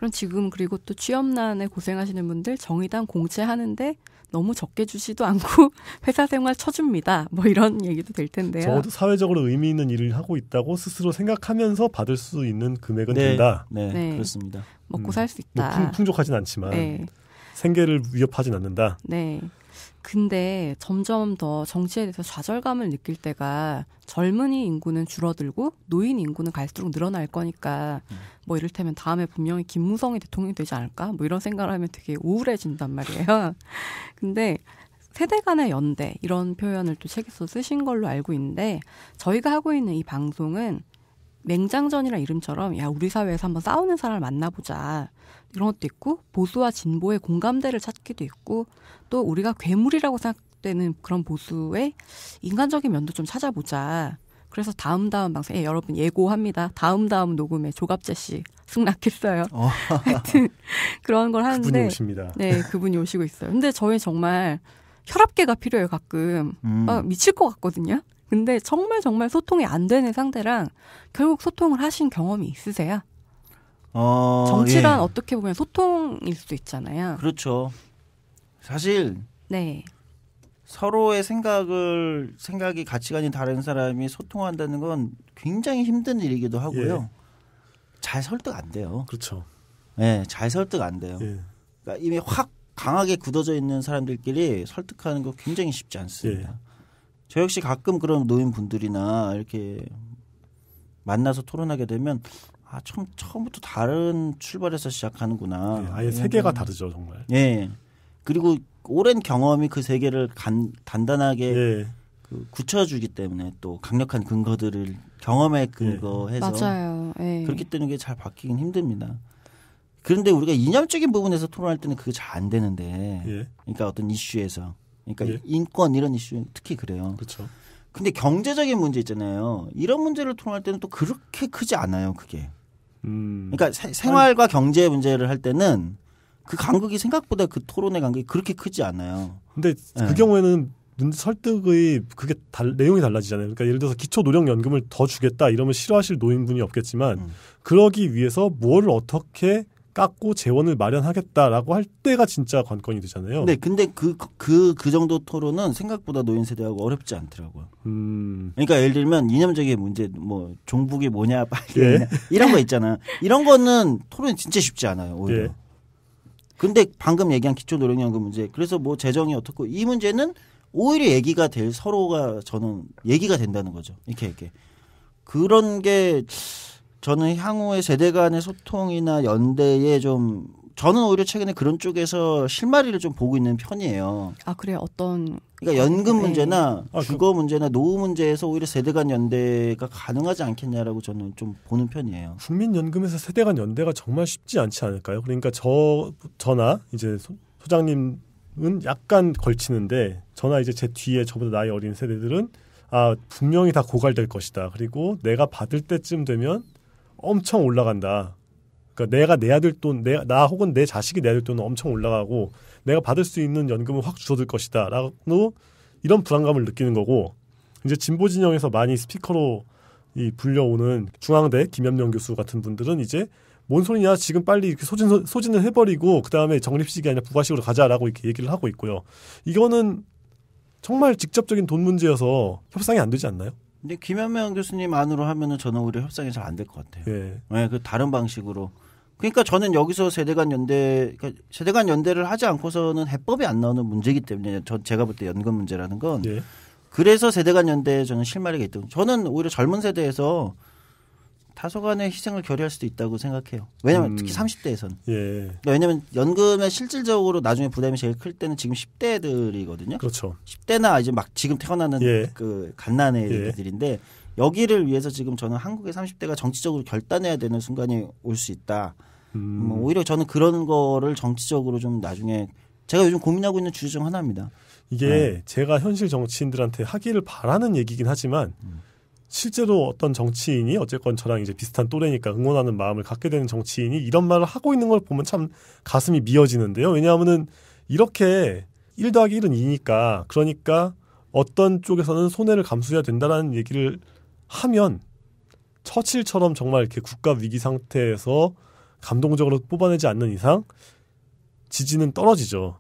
그럼 지금 그리고 또 취업난에 고생하시는 분들 정의당 공채하는데 너무 적게 주지도 않고 회사 생활 쳐줍니다. 뭐 이런 얘기도 될 텐데요. 적도 사회적으로 의미 있는 일을 하고 있다고 스스로 생각하면서 받을 수 있는 금액은 네, 된다. 네, 네, 그렇습니다. 먹고 음. 살수 있다. 뭐 풍족하진 않지만 네. 생계를 위협하진 않는다. 네. 근데 점점 더 정치에 대해서 좌절감을 느낄 때가 젊은이 인구는 줄어들고 노인 인구는 갈수록 늘어날 거니까 음. 뭐 이를테면 다음에 분명히 김무성이 대통령이 되지 않을까 뭐 이런 생각을 하면 되게 우울해진단 말이에요. 근데 세대 간의 연대 이런 표현을 또 책에서 쓰신 걸로 알고 있는데 저희가 하고 있는 이 방송은 맹장전이라 이름처럼 야 우리 사회에서 한번 싸우는 사람을 만나보자 이런 것도 있고 보수와 진보의 공감대를 찾기도 있고 또 우리가 괴물이라고 생각되는 그런 보수의 인간적인 면도 좀 찾아보자. 그래서 다음 다음 방송 에 예, 여러분 예고합니다. 다음 다음 녹음에 조갑재 씨 승낙했어요. 어. 하여튼 그런 걸 하는데 그분이 오십니다. 네, 그분이 오시고 있어요. 근데 저희 정말 혈압계가 필요해요. 가끔 음. 막 아, 미칠 것 같거든요. 근데 정말 정말 소통이 안 되는 상대랑 결국 소통을 하신 경험이 있으세요? 어, 정치란 예. 어떻게 보면 소통일 수도 있잖아요. 그렇죠. 사실 네. 서로의 생각을 생각이 가치관이 다른 사람이 소통한다는 건 굉장히 힘든 일이기도 하고요. 예. 잘 설득 안 돼요. 그렇죠. 예, 네, 잘 설득 안 돼요. 예. 그러니까 이미 확 강하게 굳어져 있는 사람들끼리 설득하는 거 굉장히 쉽지 않습니다. 예. 저 역시 가끔 그런 노인분들이나 이렇게 만나서 토론하게 되면 아 처음 처음부터 다른 출발에서 시작하는구나. 네, 아예 세계가 다르죠 정말. 예. 그리고 오랜 경험이 그 세계를 간, 단단하게 예. 그 굳혀주기 때문에 또 강력한 근거들을 경험에 예. 근거해서 예. 맞아요. 예. 그렇기 때문에 잘 바뀌긴 힘듭니다. 그런데 우리가 이념적인 부분에서 토론할 때는 그게 잘 안 되는데, 예. 그러니까 어떤 이슈에서, 그러니까 예. 인권 이런 이슈 특히 그래요. 그렇죠. 근데 경제적인 문제 있잖아요. 이런 문제를 토론할 때는 또 그렇게 크지 않아요, 그게. 음. 그러니까 세, 생활과 경제 문제를 할 때는 그 간극이 생각보다 그 토론의 간극이 그렇게 크지 않아요. 근데 네. 그 경우에는 설득의 그게 달, 내용이 달라지잖아요. 그러니까 예를 들어서 기초 노령 연금을 더 주겠다 이러면 싫어하실 노인분이 없겠지만 음. 그러기 위해서 뭘 어떻게 깎고 재원을 마련하겠다라고 할 때가 진짜 관건이 되잖아요. 네, 근데 그 그그 그, 그 정도 토론은 생각보다 노인 세대하고 어렵지 않더라고요. 음. 그러니까 예를 들면 이념적인 문제, 뭐 종북이 뭐냐, 빨리 예. 이런 거 있잖아. 이런 거는 토론이 진짜 쉽지 않아요. 오히려. 예. 근데 방금 얘기한 기초 노령연금 그 문제, 그래서 뭐 재정이 어떻고 이 문제는 오히려 얘기가 될 서로가 저는 얘기가 된다는 거죠. 이렇게 이렇게 그런 게. 저는 향후에 세대 간의 소통이나 연대에 좀 저는 오히려 최근에 그런 쪽에서 실마리를 좀 보고 있는 편이에요. 아 그래 어떤 그러니까 연금 네. 문제나 네. 주거 문제나 노후 문제에서 오히려 세대 간 연대가 가능하지 않겠냐라고 저는 좀 보는 편이에요. 국민연금에서 세대 간 연대가 정말 쉽지 않지 않을까요? 그러니까 저 저나 이제 소, 소장님은 약간 걸치는데 저나 이제 제 뒤에 저보다 나이 어린 세대들은 아 분명히 다 고갈될 것이다. 그리고 내가 받을 때쯤 되면 엄청 올라간다. 그러니까 내가 내야 될 돈, 내, 나 혹은 내 자식이 내야 될 돈은 엄청 올라가고 내가 받을 수 있는 연금은 확 줄어들 것이다. 라고 이런 불안감을 느끼는 거고 이제 진보 진영에서 많이 스피커로 이 불려오는 중앙대 김현명 교수 같은 분들은 이제 뭔 소리냐 지금 빨리 이렇게 소진 소진을 해버리고 그 다음에 정립식이 아니라 부가식으로 가자라고 이렇게 얘기를 하고 있고요. 이거는 정말 직접적인 돈 문제여서 협상이 안 되지 않나요? 근데 김현명 교수님 안으로 하면은 저는 오히려 협상이 잘 안 될 것 같아요. 예. 네, 그 다른 방식으로. 그러니까 저는 여기서 세대간 연대, 그러니까 세대간 연대를 하지 않고서는 해법이 안 나오는 문제이기 때문에 저 제가 볼 때 연금 문제라는 건 예. 그래서 세대간 연대에 저는 실마리가 있다 저는 오히려 젊은 세대에서 다소간의 희생을 결의할 수도 있다고 생각해요. 왜냐하면 음. 특히 30대에서는. 예. 그러니까 왜냐하면 연금의 실질적으로 나중에 부담이 제일 클 때는 지금 10대들이거든요. 그렇죠. 10대나 이제 막 지금 태어나는 예. 그 갓난애 예. 들인데 여기를 위해서 지금 저는 한국의 30대가 정치적으로 결단해야 되는 순간이 올 수 있다. 음. 뭐 오히려 저는 그런 거를 정치적으로 좀 나중에 제가 요즘 고민하고 있는 주제 중 하나입니다. 이게 네. 제가 현실 정치인들한테 하기를 바라는 얘기긴 하지만 음. 실제로 어떤 정치인이 어쨌건 저랑 이제 비슷한 또래니까 응원하는 마음을 갖게 되는 정치인이 이런 말을 하고 있는 걸 보면 참 가슴이 미어지는데요. 왜냐하면은 이렇게 1 더하기 1은 2니까 그러니까 어떤 쪽에서는 손해를 감수해야 된다라는 얘기를 하면 처칠처럼 정말 이렇게 국가 위기 상태에서 감동적으로 뽑아내지 않는 이상 지지는 떨어지죠.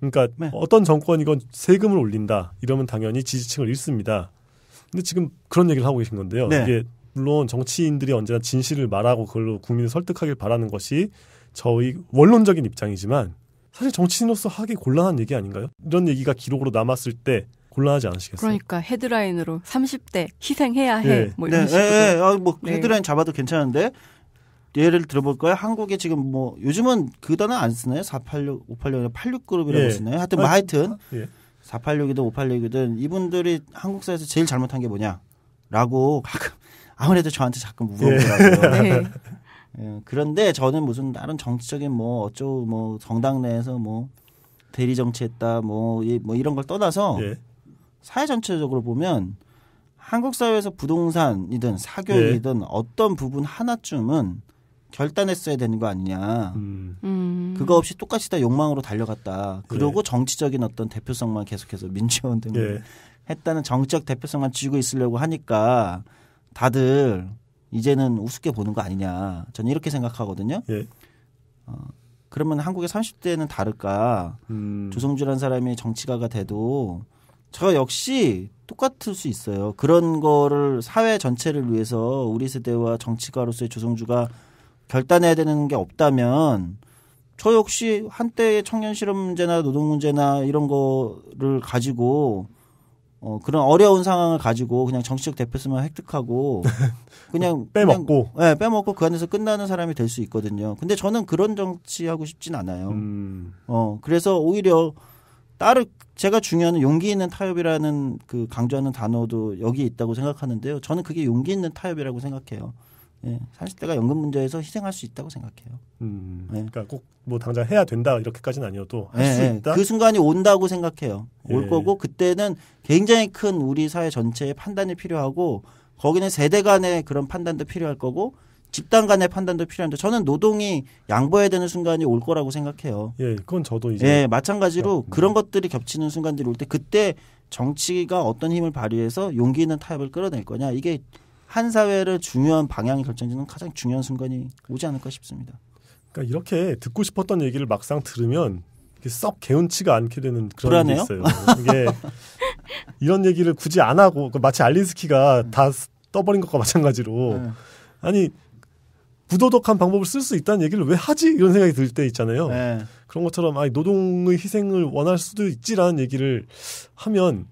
그러니까 네. 어떤 정권이건 세금을 올린다 이러면 당연히 지지층을 잃습니다. 근데 지금 그런 얘기를 하고 계신 건데요. 네. 이게 물론 정치인들이 언제나 진실을 말하고 그걸로 국민을 설득하길 바라는 것이 저희 원론적인 입장이지만 사실 정치인으로서 하기 곤란한 얘기 아닌가요? 이런 얘기가 기록으로 남았을 때 곤란하지 않으시겠어요? 그러니까 헤드라인으로 30대 희생해야 해. 네. 뭐 네. 이런 네. 식으로. 네. 네. 아, 뭐 네. 헤드라인 잡아도 괜찮은데 예를 들어볼까요? 한국에 지금 뭐 요즘은 그 단어 안 쓰나요? 486, 586, 86그룹이라고 쓰나요? 하여튼 아, 뭐 하여튼 예. 486이든 586이든 이분들이 한국사에서 제일 잘못한 게 뭐냐라고 가끔 아무래도 저한테 자꾸 물어보더라고요. 네. 예, 그런데 저는 무슨 다른 정치적인 뭐 어쩌고 뭐 정당 내에서 뭐 대리 정치했다 뭐, 이, 뭐 이런 걸 떠나서 예. 사회 전체적으로 보면 한국 사회에서 부동산이든 사교육이든 예. 어떤 부분 하나쯤은 결단했어야 되는 거 아니냐. 음. 음. 그거 없이 똑같이 다 욕망으로 달려갔다. 그러고 예. 정치적인 어떤 대표성만 계속해서 민주화운 등을 예. 했다는 정치적 대표성만 쥐고 있으려고 하니까 다들 이제는 우습게 보는 거 아니냐. 저는 이렇게 생각하거든요. 예. 어, 그러면 한국의 30대는 다를까. 음. 조성주란 사람이 정치가가 돼도 저 역시 똑같을 수 있어요. 그런 거를 사회 전체를 위해서 우리 세대와 정치가로서의 조성주가 결단해야 되는 게 없다면 저 역시 한때 청년 실업 문제나 노동 문제나 이런 거를 가지고 어 그런 어려운 상황을 가지고 그냥 정치적 대표성만 획득하고 그냥 뭐 빼먹고 예 네, 빼먹고 그 안에서 끝나는 사람이 될 수 있거든요. 근데 저는 그런 정치하고 싶진 않아요. 음. 어 그래서 오히려 따르 제가 중요한 용기 있는 타협이라는 그 강조하는 단어도 여기에 있다고 생각하는데요. 저는 그게 용기 있는 타협이라고 생각해요. 예, 40대가 연금 문제에서 희생할 수 있다고 생각해요. 음, 예. 그러니까 꼭 뭐 당장 해야 된다 이렇게까지는 아니어도 할수 예, 예. 있다. 그 순간이 온다고 생각해요. 예. 올 거고 그때는 굉장히 큰 우리 사회 전체의 판단이 필요하고 거기는 세대 간의 그런 판단도 필요할 거고 집단 간의 판단도 필요한데 저는 노동이 양보해야 되는 순간이 올 거라고 생각해요. 예, 그건 저도 이제 예, 마찬가지로 네. 그런 것들이 겹치는 순간들이 올 때 그때 정치가 어떤 힘을 발휘해서 용기 있는 타협을 끌어낼 거냐 이게 한 사회를 중요한 방향이 결정되는 가장 중요한 순간이 오지 않을까 싶습니다. 그러니까 이렇게 듣고 싶었던 얘기를 막상 들으면 썩 개운치가 않게 되는 그런 불안게 있어요. 이게 이런 얘기를 굳이 안 하고 그 마치 알린스키가 음. 다 떠버린 것과 마찬가지로 음. 아니 부도덕한 방법을 쓸 수 있다는 얘기를 왜 하지 이런 생각이 들 때 있잖아요. 네. 그런 것처럼 아니 노동의 희생을 원할 수도 있지라는 얘기를 하면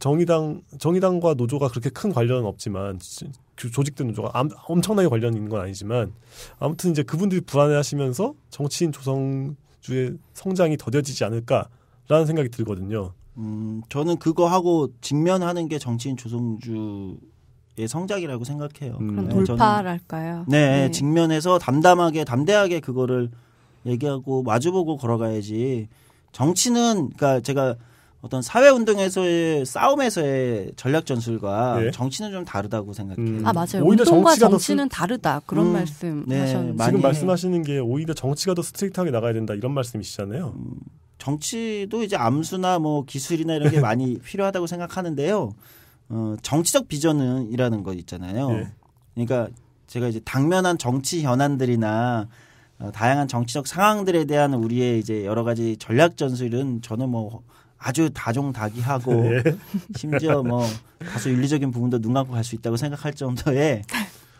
정의당 정의당과 노조가 그렇게 큰 관련은 없지만 조직된 노조가 암, 엄청나게 관련 있는 건 아니지만 아무튼 이제 그분들이 불안해하시면서 정치인 조성주의 성장이 더뎌지지 않을까라는 생각이 들거든요. 음, 저는 그거 하고 직면하는 게 정치인 조성주의 성장이라고 생각해요. 음. 그런 네, 돌파랄까요? 네, 네, 직면해서 담담하게 담대하게 그거를 얘기하고 마주보고 걸어가야지. 정치는 그러니까 제가 어떤 사회운동에서의 싸움에서의 전략 전술과 예. 정치는 좀 다르다고 생각해요. 음. 아 맞아요. 오히려 운동과 정치는 스... 다르다 그런 음. 말씀 네, 하셨는데 지금 말씀하시는 게 오히려 정치가 더 스트릭트하게 나가야 된다 이런 말씀이시잖아요. 음, 정치도 이제 암수나 뭐 기술이나 이런 게 많이 필요하다고 생각하는데요. 어, 정치적 비전은이라는 거 있잖아요. 예. 그러니까 제가 이제 당면한 정치 현안들이나 어, 다양한 정치적 상황들에 대한 우리의 이제 여러 가지 전략 전술은 저는 뭐 아주 다종다기하고 네. 심지어 뭐 다소 윤리적인 부분도 눈 감고 갈 수 있다고 생각할 정도의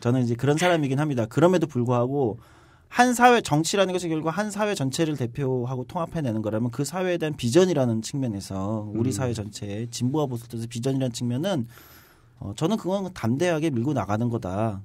저는 이제 그런 사람이긴 합니다. 그럼에도 불구하고 한 사회 정치라는 것이 결국 한 사회 전체를 대표하고 통합해내는 거라면 그 사회에 대한 비전이라는 측면에서 우리 음. 사회 전체의 진보와 보수 때서 비전이라는 측면은 어, 저는 그건 담대하게 밀고 나가는 거다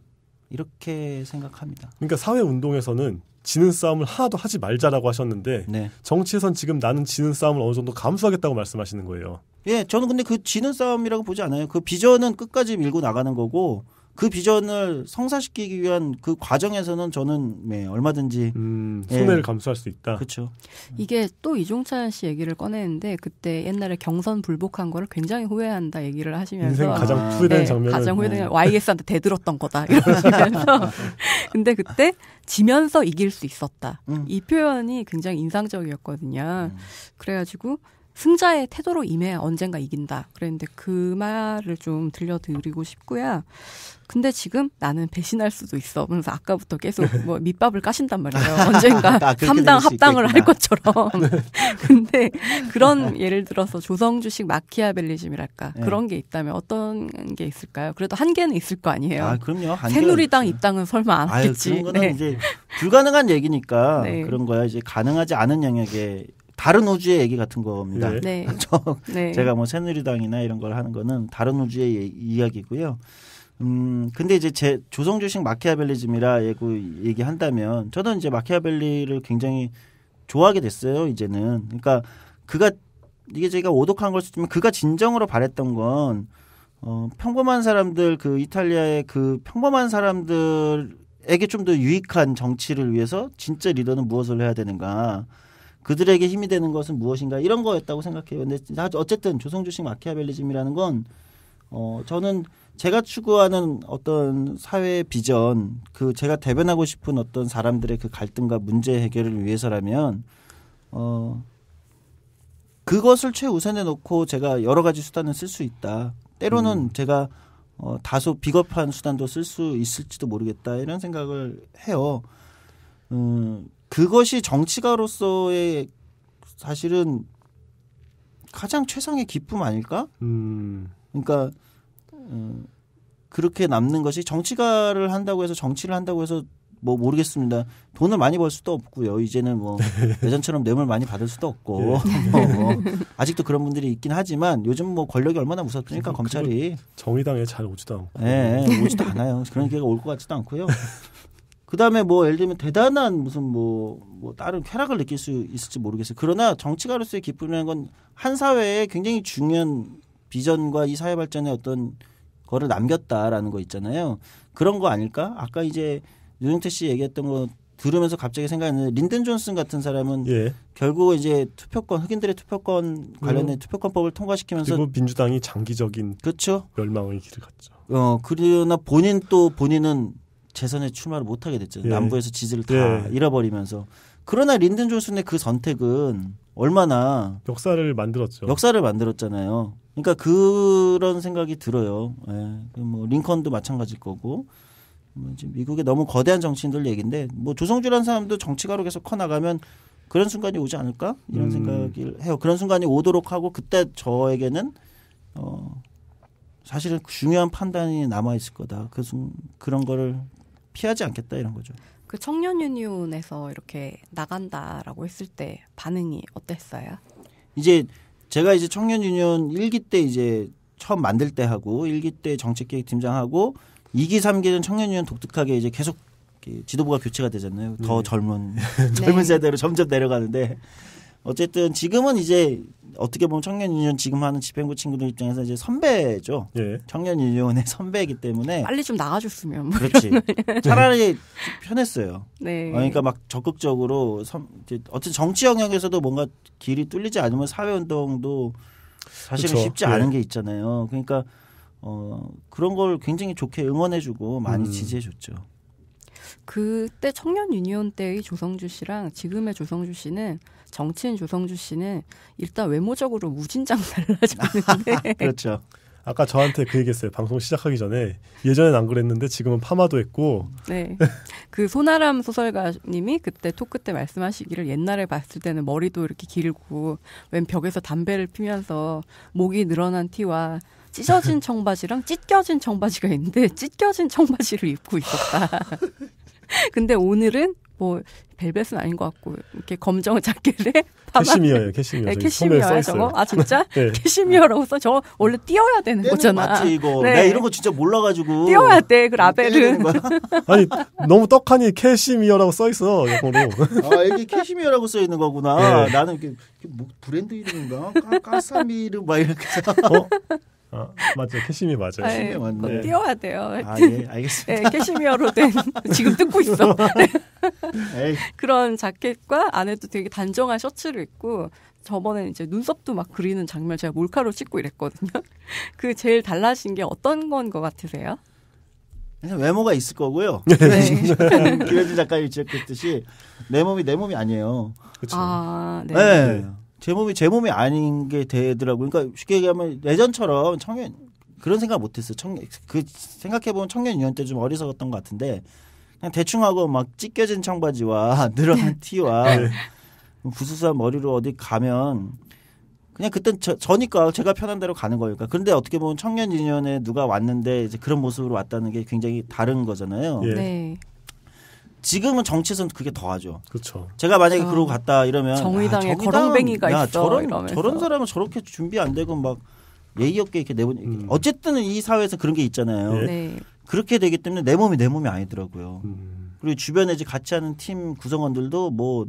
이렇게 생각합니다. 그러니까 사회 운동에서는 지는 싸움을 하나도 하지 말자라고 하셨는데 네. 정치에선 지금 나는 지는 싸움을 어느 정도 감수하겠다고 말씀하시는 거예요. 예, 저는 근데 그 지는 싸움이라고 보지 않아요. 그 비전은 끝까지 밀고 나가는 거고 그 비전을 성사시키기 위한 그 과정에서는 저는 네, 얼마든지 음, 예. 손해를 예. 감수할 수 있다. 그렇죠. 이게 또 이종찬 씨 얘기를 꺼내는데 그때 옛날에 경선 불복한 거를 굉장히 후회한다 얘기를 하시면서 인생 가장 아, 후회된 네, 장면 가장 후회된 네. YS한테 대들었던 거다 이러시면서 근데 그때 지면서 이길 수 있었다 음. 이 표현이 굉장히 인상적이었거든요. 음. 그래가지고 승자의 태도로 임해 언젠가 이긴다. 그랬는데 그 말을 좀 들려드리고 싶고요. 근데 지금 나는 배신할 수도 있어. 그래서 아까부터 계속 뭐 밑밥을 까신단 말이에요. 아, 언젠가 삼당 아, 합당을 할 것처럼. 네. 근데 그런 예를 들어서 조성주식 마키아벨리즘이랄까 네. 그런 게 있다면 어떤 게 있을까요? 그래도 한계는 있을 거 아니에요. 아, 그럼요. 새누리당 입당은 설마 안 하겠지. 아유, 그런 거는 네. 이제 불가능한 얘기니까 네. 그런 거야. 이제 가능하지 않은 영역에 다른 우주의 얘기 같은 겁니다. 예. 네. 저 네. 제가 뭐 새누리당이나 이런 걸 하는 거는 다른 우주의 이야기고요. 음 근데 이제 제 조성주식 마키아벨리즘이라 예고 얘기한다면 저는 이제 마키아벨리를 굉장히 좋아하게 됐어요. 이제는 그러니까 그가 이게 제가 오독한 걸 수도 있지만 그가 진정으로 바랬던 건 어, 평범한 사람들 그 이탈리아의 그 평범한 사람들에게 좀 더 유익한 정치를 위해서 진짜 리더는 무엇을 해야 되는가 그들에게 힘이 되는 것은 무엇인가 이런 거였다고 생각해요. 근데 어쨌든 조성주식 마키아벨리즘이라는 건 어, 저는 제가 추구하는 어떤 사회의 비전, 그 제가 대변하고 싶은 어떤 사람들의 그 갈등과 문제 해결을 위해서라면 어 그것을 최우선에 놓고 제가 여러 가지 수단을 쓸 수 있다. 때로는 음. 제가 어, 다소 비겁한 수단도 쓸 수 있을지도 모르겠다 이런 생각을 해요. 음, 그것이 정치가로서의 사실은 가장 최상의 기쁨 아닐까? 음. 그러니까 음, 그렇게 남는 것이 정치가를 한다고 해서 정치를 한다고 해서 뭐 모르겠습니다. 돈을 많이 벌 수도 없고요. 이제는 뭐 예전처럼 뇌물 많이 받을 수도 없고 네. 뭐, 뭐 아직도 그런 분들이 있긴 하지만 요즘 뭐 권력이 얼마나 무섭습니까 그 검찰이 정의당에 잘 오지도 않고 네, 오지도 않아요. 그런 기회가 올 것 같지도 않고요. 그다음에 뭐 예를 들면 대단한 무슨 뭐뭐 뭐 다른 쾌락을 느낄 수 있을지 모르겠어요. 그러나 정치가로서의 기쁨이라는 건 한 사회에 굉장히 중요한 비전과 이 사회 발전의 어떤 거를 남겼다라는 거 있잖아요. 그런 거 아닐까? 아까 이제 노영태 씨 얘기했던 거 들으면서 갑자기 생각했는데 린든 존슨 같은 사람은 예. 결국 이제 투표권 흑인들의 투표권 관련된 음. 투표권법을 통과시키면서 그리고 민주당이 장기적인 그렇죠. 멸망의 길을 갔죠. 어 그러나 본인 또 본인은 재선에 출마를 못하게 됐죠 예. 남부에서 지지를 다 예. 잃어버리면서. 그러나 린든 존슨의 그 선택은 얼마나 역사를 만들었죠. 역사를 만들었잖아요. 그러니까 그런 생각이 들어요. 예. 그 뭐 링컨도 마찬가지일 거고. 뭐 미국의 너무 거대한 정치인들 얘기인데 뭐 조성주라는 사람도 정치가로 계속 커 나가면 그런 순간이 오지 않을까 이런 음. 생각을 해요. 그런 순간이 오도록 하고 그때 저에게는 어 사실은 중요한 판단이 남아 있을 거다. 그 순, 그런 거를 피하지 않겠다 이런 거죠. 그 청년 유니온에서 이렇게 나간다라고 했을 때 반응이 어땠어요? 이제 제가 이제 청년 유니온 1기 때 이제 처음 만들 때 하고 1기 때정책계획 팀장하고 2기 3기는 청년 유니온 독특하게 이제 계속 지도부가 교체가 되잖아요. 더 네. 젊은 네. 젊은 네. 세대로 점점 내려가는데 어쨌든 지금은 이제 어떻게 보면 청년인연 지금 하는 집행부 친구들 입장에서 이제 선배죠. 예. 청년인연의 선배이기 때문에 빨리 좀 나가줬으면. 뭐 그렇지. 차라리 편했어요. 네. 어, 그러니까 막 적극적으로 선, 어쨌든 정치 영역에서도 뭔가 길이 뚫리지 않으면 사회운동도 사실은 그쵸. 쉽지 않은 예. 게 있잖아요. 그러니까 어, 그런 걸 굉장히 좋게 응원해주고 많이 음. 지지해줬죠. 그때 청년 유니온 때의 조성주 씨랑 지금의 조성주 씨는 정치인 조성주 씨는 일단 외모적으로 무진장 달라졌는데 그렇죠. 아까 저한테 그 얘기했어요. 방송 시작하기 전에 예전엔 안 그랬는데 지금은 파마도 했고. 네. 그 소나람 소설가님이 그때 토크 때 말씀하시기를 옛날에 봤을 때는 머리도 이렇게 길고 웬 벽에서 담배를 피면서 목이 늘어난 티와 찢어진 청바지랑 찢겨진 청바지가 있는데 찢겨진 청바지를 입고 있었다. 근데 오늘은 뭐 벨벳은 아닌 것 같고 이렇게 검정 자켓에 캐시미어예요, 캐시미어. 네, 캐시미어 저거. 아 진짜? 네. 캐시미어라고 써. 저 원래 띄어야 되는 네, 거잖아. 맞지 이거. 네. 내 네, 이런 거 진짜 몰라가지고. 띄어야 돼, 그 라벨은. 아니 너무 떡하니 캐시미어라고 써 있어 영어로. 아이기 캐시미어라고 써 있는 거구나. 네. 나는 이게 뭐 브랜드 이름인가? 까사미르 막 이렇게. 어? 아, 어, 맞죠. 캐시미 맞아요. 아, 예. 캐시미 맞네. 띄워야 돼요. 아, 예, 알겠습니다. 네, 캐시미어로 된 지금 뜯고 있어. 네. 그런 자켓과 안에도 되게 단정한 셔츠를 입고 저번에 이제 눈썹도 막 그리는 장면 제가 몰카로 찍고 이랬거든요. 그 제일 달라진 게 어떤 건 것 같으세요? 외모가 있을 거고요. 네. 김현진 작가님이 지적했듯이 내 몸이 내 몸이 아니에요. 그렇죠. 아, 네. 네. 제 몸이 제 몸이 아닌 게 되더라고요. 그러니까 쉽게 얘기하면 예전처럼 청년 그런 생각 못했어. 청년 그 생각해 보면 청년 유년 때 좀 어리석었던 것 같은데 그냥 대충 하고 막 찢겨진 청바지와 늘어난 네. 티와 부스스한 네. 뭐 머리로 어디 가면 그냥 그땐 저, 저니까 제가 편한 대로 가는 거니까. 그러니까 그런데 어떻게 보면 청년 유년에 누가 왔는데 이제 그런 모습으로 왔다는 게 굉장히 다른 거잖아요. 예. 네. 지금은 정치에서는 그게 더하죠. 그렇죠. 제가 만약에 아, 그러고 갔다 이러면 정의당에 아, 거렁뱅이가 있어. 저런 저런 사람은 저렇게 준비 안 되고 막 예의 없게 이렇게 내보니 음. 어쨌든 이 사회에서 그런 게 있잖아요. 예. 네. 그렇게 되기 때문에 내 몸이 내 몸이 아니더라고요. 음. 그리고 주변에 이제 같이 하는 팀 구성원들도 뭐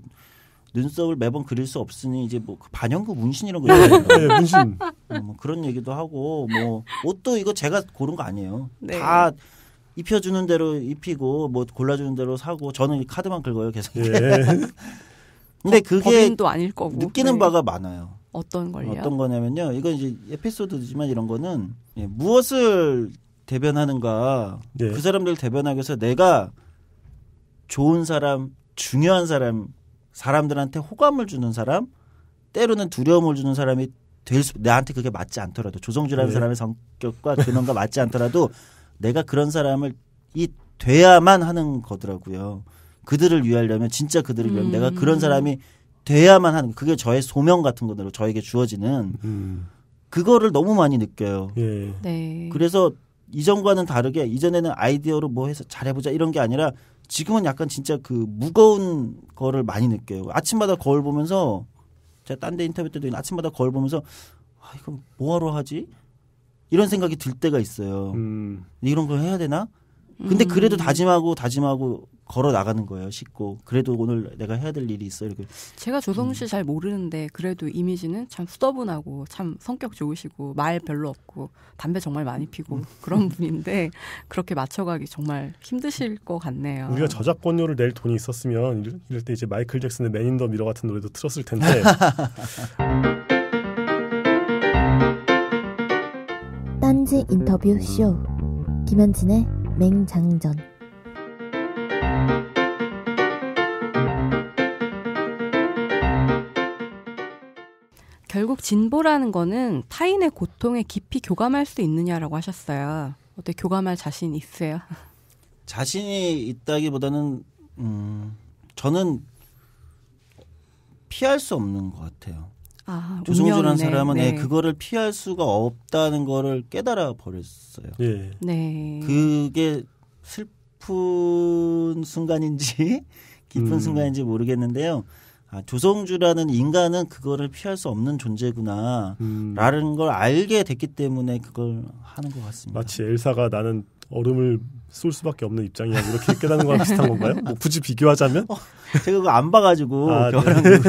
눈썹을 매번 그릴 수 없으니 이제 뭐 그 반영구 문신 이런 거 네, 네, 문신 뭐 그런 얘기도 하고 뭐 옷도 이거 제가 고른 거 아니에요. 네. 다 입혀주는 대로 입히고 뭐 골라주는 대로 사고 저는 카드만 긁어요 계속. 예. 근데 그게 법 아닐 거고 느끼는 네. 바가 많아요. 어떤 걸요? 어떤 거냐면요. 이건 이제 에피소드지만 이런 거는 예, 무엇을 대변하는가 예. 그 사람들 대변하기 위해서 내가 좋은 사람, 중요한 사람, 사람들한테 호감을 주는 사람, 때로는 두려움을 주는 사람이 될 수, 나한테 그게 맞지 않더라도 조성주라는 예. 사람의 성격과 근원과 맞지 않더라도 내가 그런 사람을 이 돼야만 하는 거더라고요. 그들을 위하려면 진짜 그들을 위하면 음. 내가 그런 사람이 돼야만 하는 그게 저의 소명 같은 거대로 저에게 주어지는 음. 그거를 너무 많이 느껴요. 예. 네. 그래서 이전과는 다르게 이전에는 아이디어로 뭐 해서 잘해보자 이런 게 아니라 지금은 약간 진짜 그 무거운 거를 많이 느껴요. 아침마다 거울 보면서 제가 딴 데 인터뷰 때도 아침마다 거울 보면서 아 이거 뭐하러 하지? 이런 생각이 들 때가 있어요. 음. 이런 걸 해야 되나? 근데 음. 그래도 다짐하고 다짐하고 걸어 나가는 거예요. 씻고 그래도 오늘 내가 해야 될 일이 있어 이렇게. 제가 조성 씨잘 음. 모르는데 그래도 이미지는 참 수더분하고 참 성격 좋으시고 말 별로 없고 담배 정말 많이 피고 음. 그런 분인데 그렇게 맞춰가기 정말 힘드실 것 같네요. 우리가 저작권료를 낼 돈이 있었으면 이럴 때 이제 마이클 잭슨의 맨 인 더 미러 같은 노래도 틀었을 텐데. 현지 인터뷰 쇼 김현진의 맹장전 결국 진보라는 거는 타인의 고통에 깊이 교감할 수 있느냐라고 하셨어요. 어떻게 교감할 자신 있어요? 자신이 있다기보다는 음, 저는 피할 수 없는 것 같아요. 아, 조성주라는 사람은 예, 네. 그거를 피할 수가 없다는 거를 깨달아 버렸어요. 네. 예. 네. 그게 슬픈 순간인지 깊은 음. 순간인지 모르겠는데요. 아, 조성주라는 인간은 그거를 피할 수 없는 존재구나라는 음. 걸 알게 됐기 때문에 그걸 하는 것 같습니다. 마치 엘사가 나는 얼음을 쏠 수밖에 없는 입장이야 이렇게 깨닫는 거랑 비슷한 건가요? 뭐 굳이 비교하자면? 어, 제가 그거 안 봐가지고 아, 네.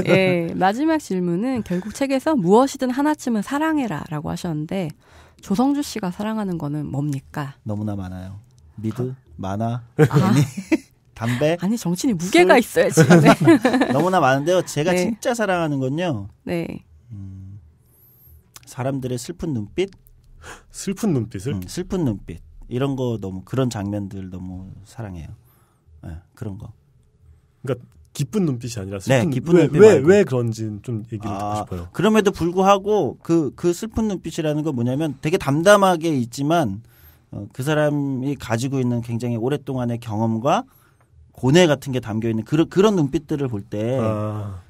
네. 마지막 질문은 결국 책에서 무엇이든 하나쯤은 사랑해라라고 하셨는데 조성주 씨가 사랑하는 거는 뭡니까? 너무나 많아요. 미드, 아. 만화, 아니 담배. 아니 정신이 무게가 술. 있어야지. 네. 너무나 많은데요. 제가 네. 진짜 사랑하는 건요. 네. 음, 사람들의 슬픈 눈빛. 슬픈 눈빛을? 음, 슬픈 눈빛. 이런 거 너무 그런 장면들 너무 사랑해요. 네, 그런 거. 그러니까 기쁜 눈빛이 아니라 슬픈 네, 기쁜 왜, 눈빛 왜, 왜 그런지는 좀 얘기를 아, 듣고 싶어요. 그럼에도 불구하고 그그 그 슬픈 눈빛이라는 건 뭐냐면 되게 담담하게 있지만 어, 그 사람이 가지고 있는 굉장히 오랫동안의 경험과 고뇌 같은 게 담겨 있는 그런 그런 눈빛들을 볼때 아.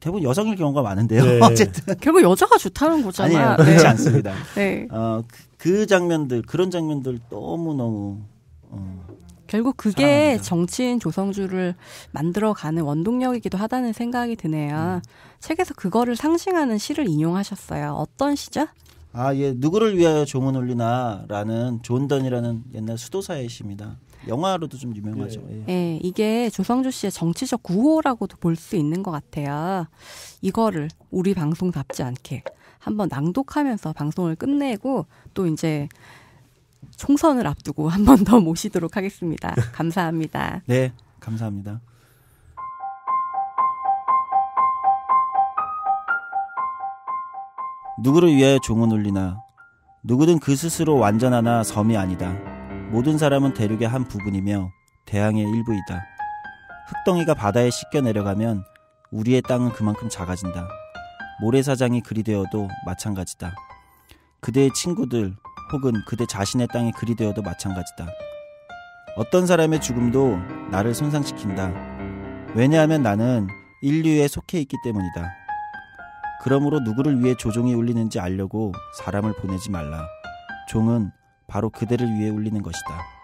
대부분 여성일 경우가 많은데요. 네. 어쨌든 결국 여자가 좋다는 거잖아요. 아니에요. 네. 그렇지 네. 않습니다. 네. 어, 그, 그, 장면들 그런 장면들 너무 너무 어, 결국 그게 사랑합니다. 정치인 조성주를 만들어가는 원동력이기도 하다는 생각이 드네요. 음. 책에서 그거를 상징하는 시를 인용하셨어요. 어떤 시죠? 아, 예. 누구를 위하여 조문 올리나라는 존던이라는 옛날 수도사의 시입니다. 영화로도 좀 유명하죠. 네. 예. 예. 이게 조성주 씨의 정치적 구호라고도 볼 수 있는 것 같아요. 이거를 우리 방송답지 않게 한번 낭독하면서 방송을 끝내고 또 이제 총선을 앞두고 한번 더 모시도록 하겠습니다. 감사합니다. 네, 감사합니다. 누구를 위해 종은 울리나 누구든 그 스스로 완전하나 섬이 아니다. 모든 사람은 대륙의 한 부분이며 대항의 일부이다. 흙덩이가 바다에 씻겨 내려가면 우리의 땅은 그만큼 작아진다. 모래사장이 그리 되어도 마찬가지다. 그대의 친구들 혹은 그대 자신의 땅이 그리 되어도 마찬가지다. 어떤 사람의 죽음도 나를 손상시킨다. 왜냐하면 나는 인류에 속해 있기 때문이다. 그러므로 누구를 위해 조종이 울리는지 알려고 사람을 보내지 말라. 종은 바로 그대를 위해 울리는 것이다.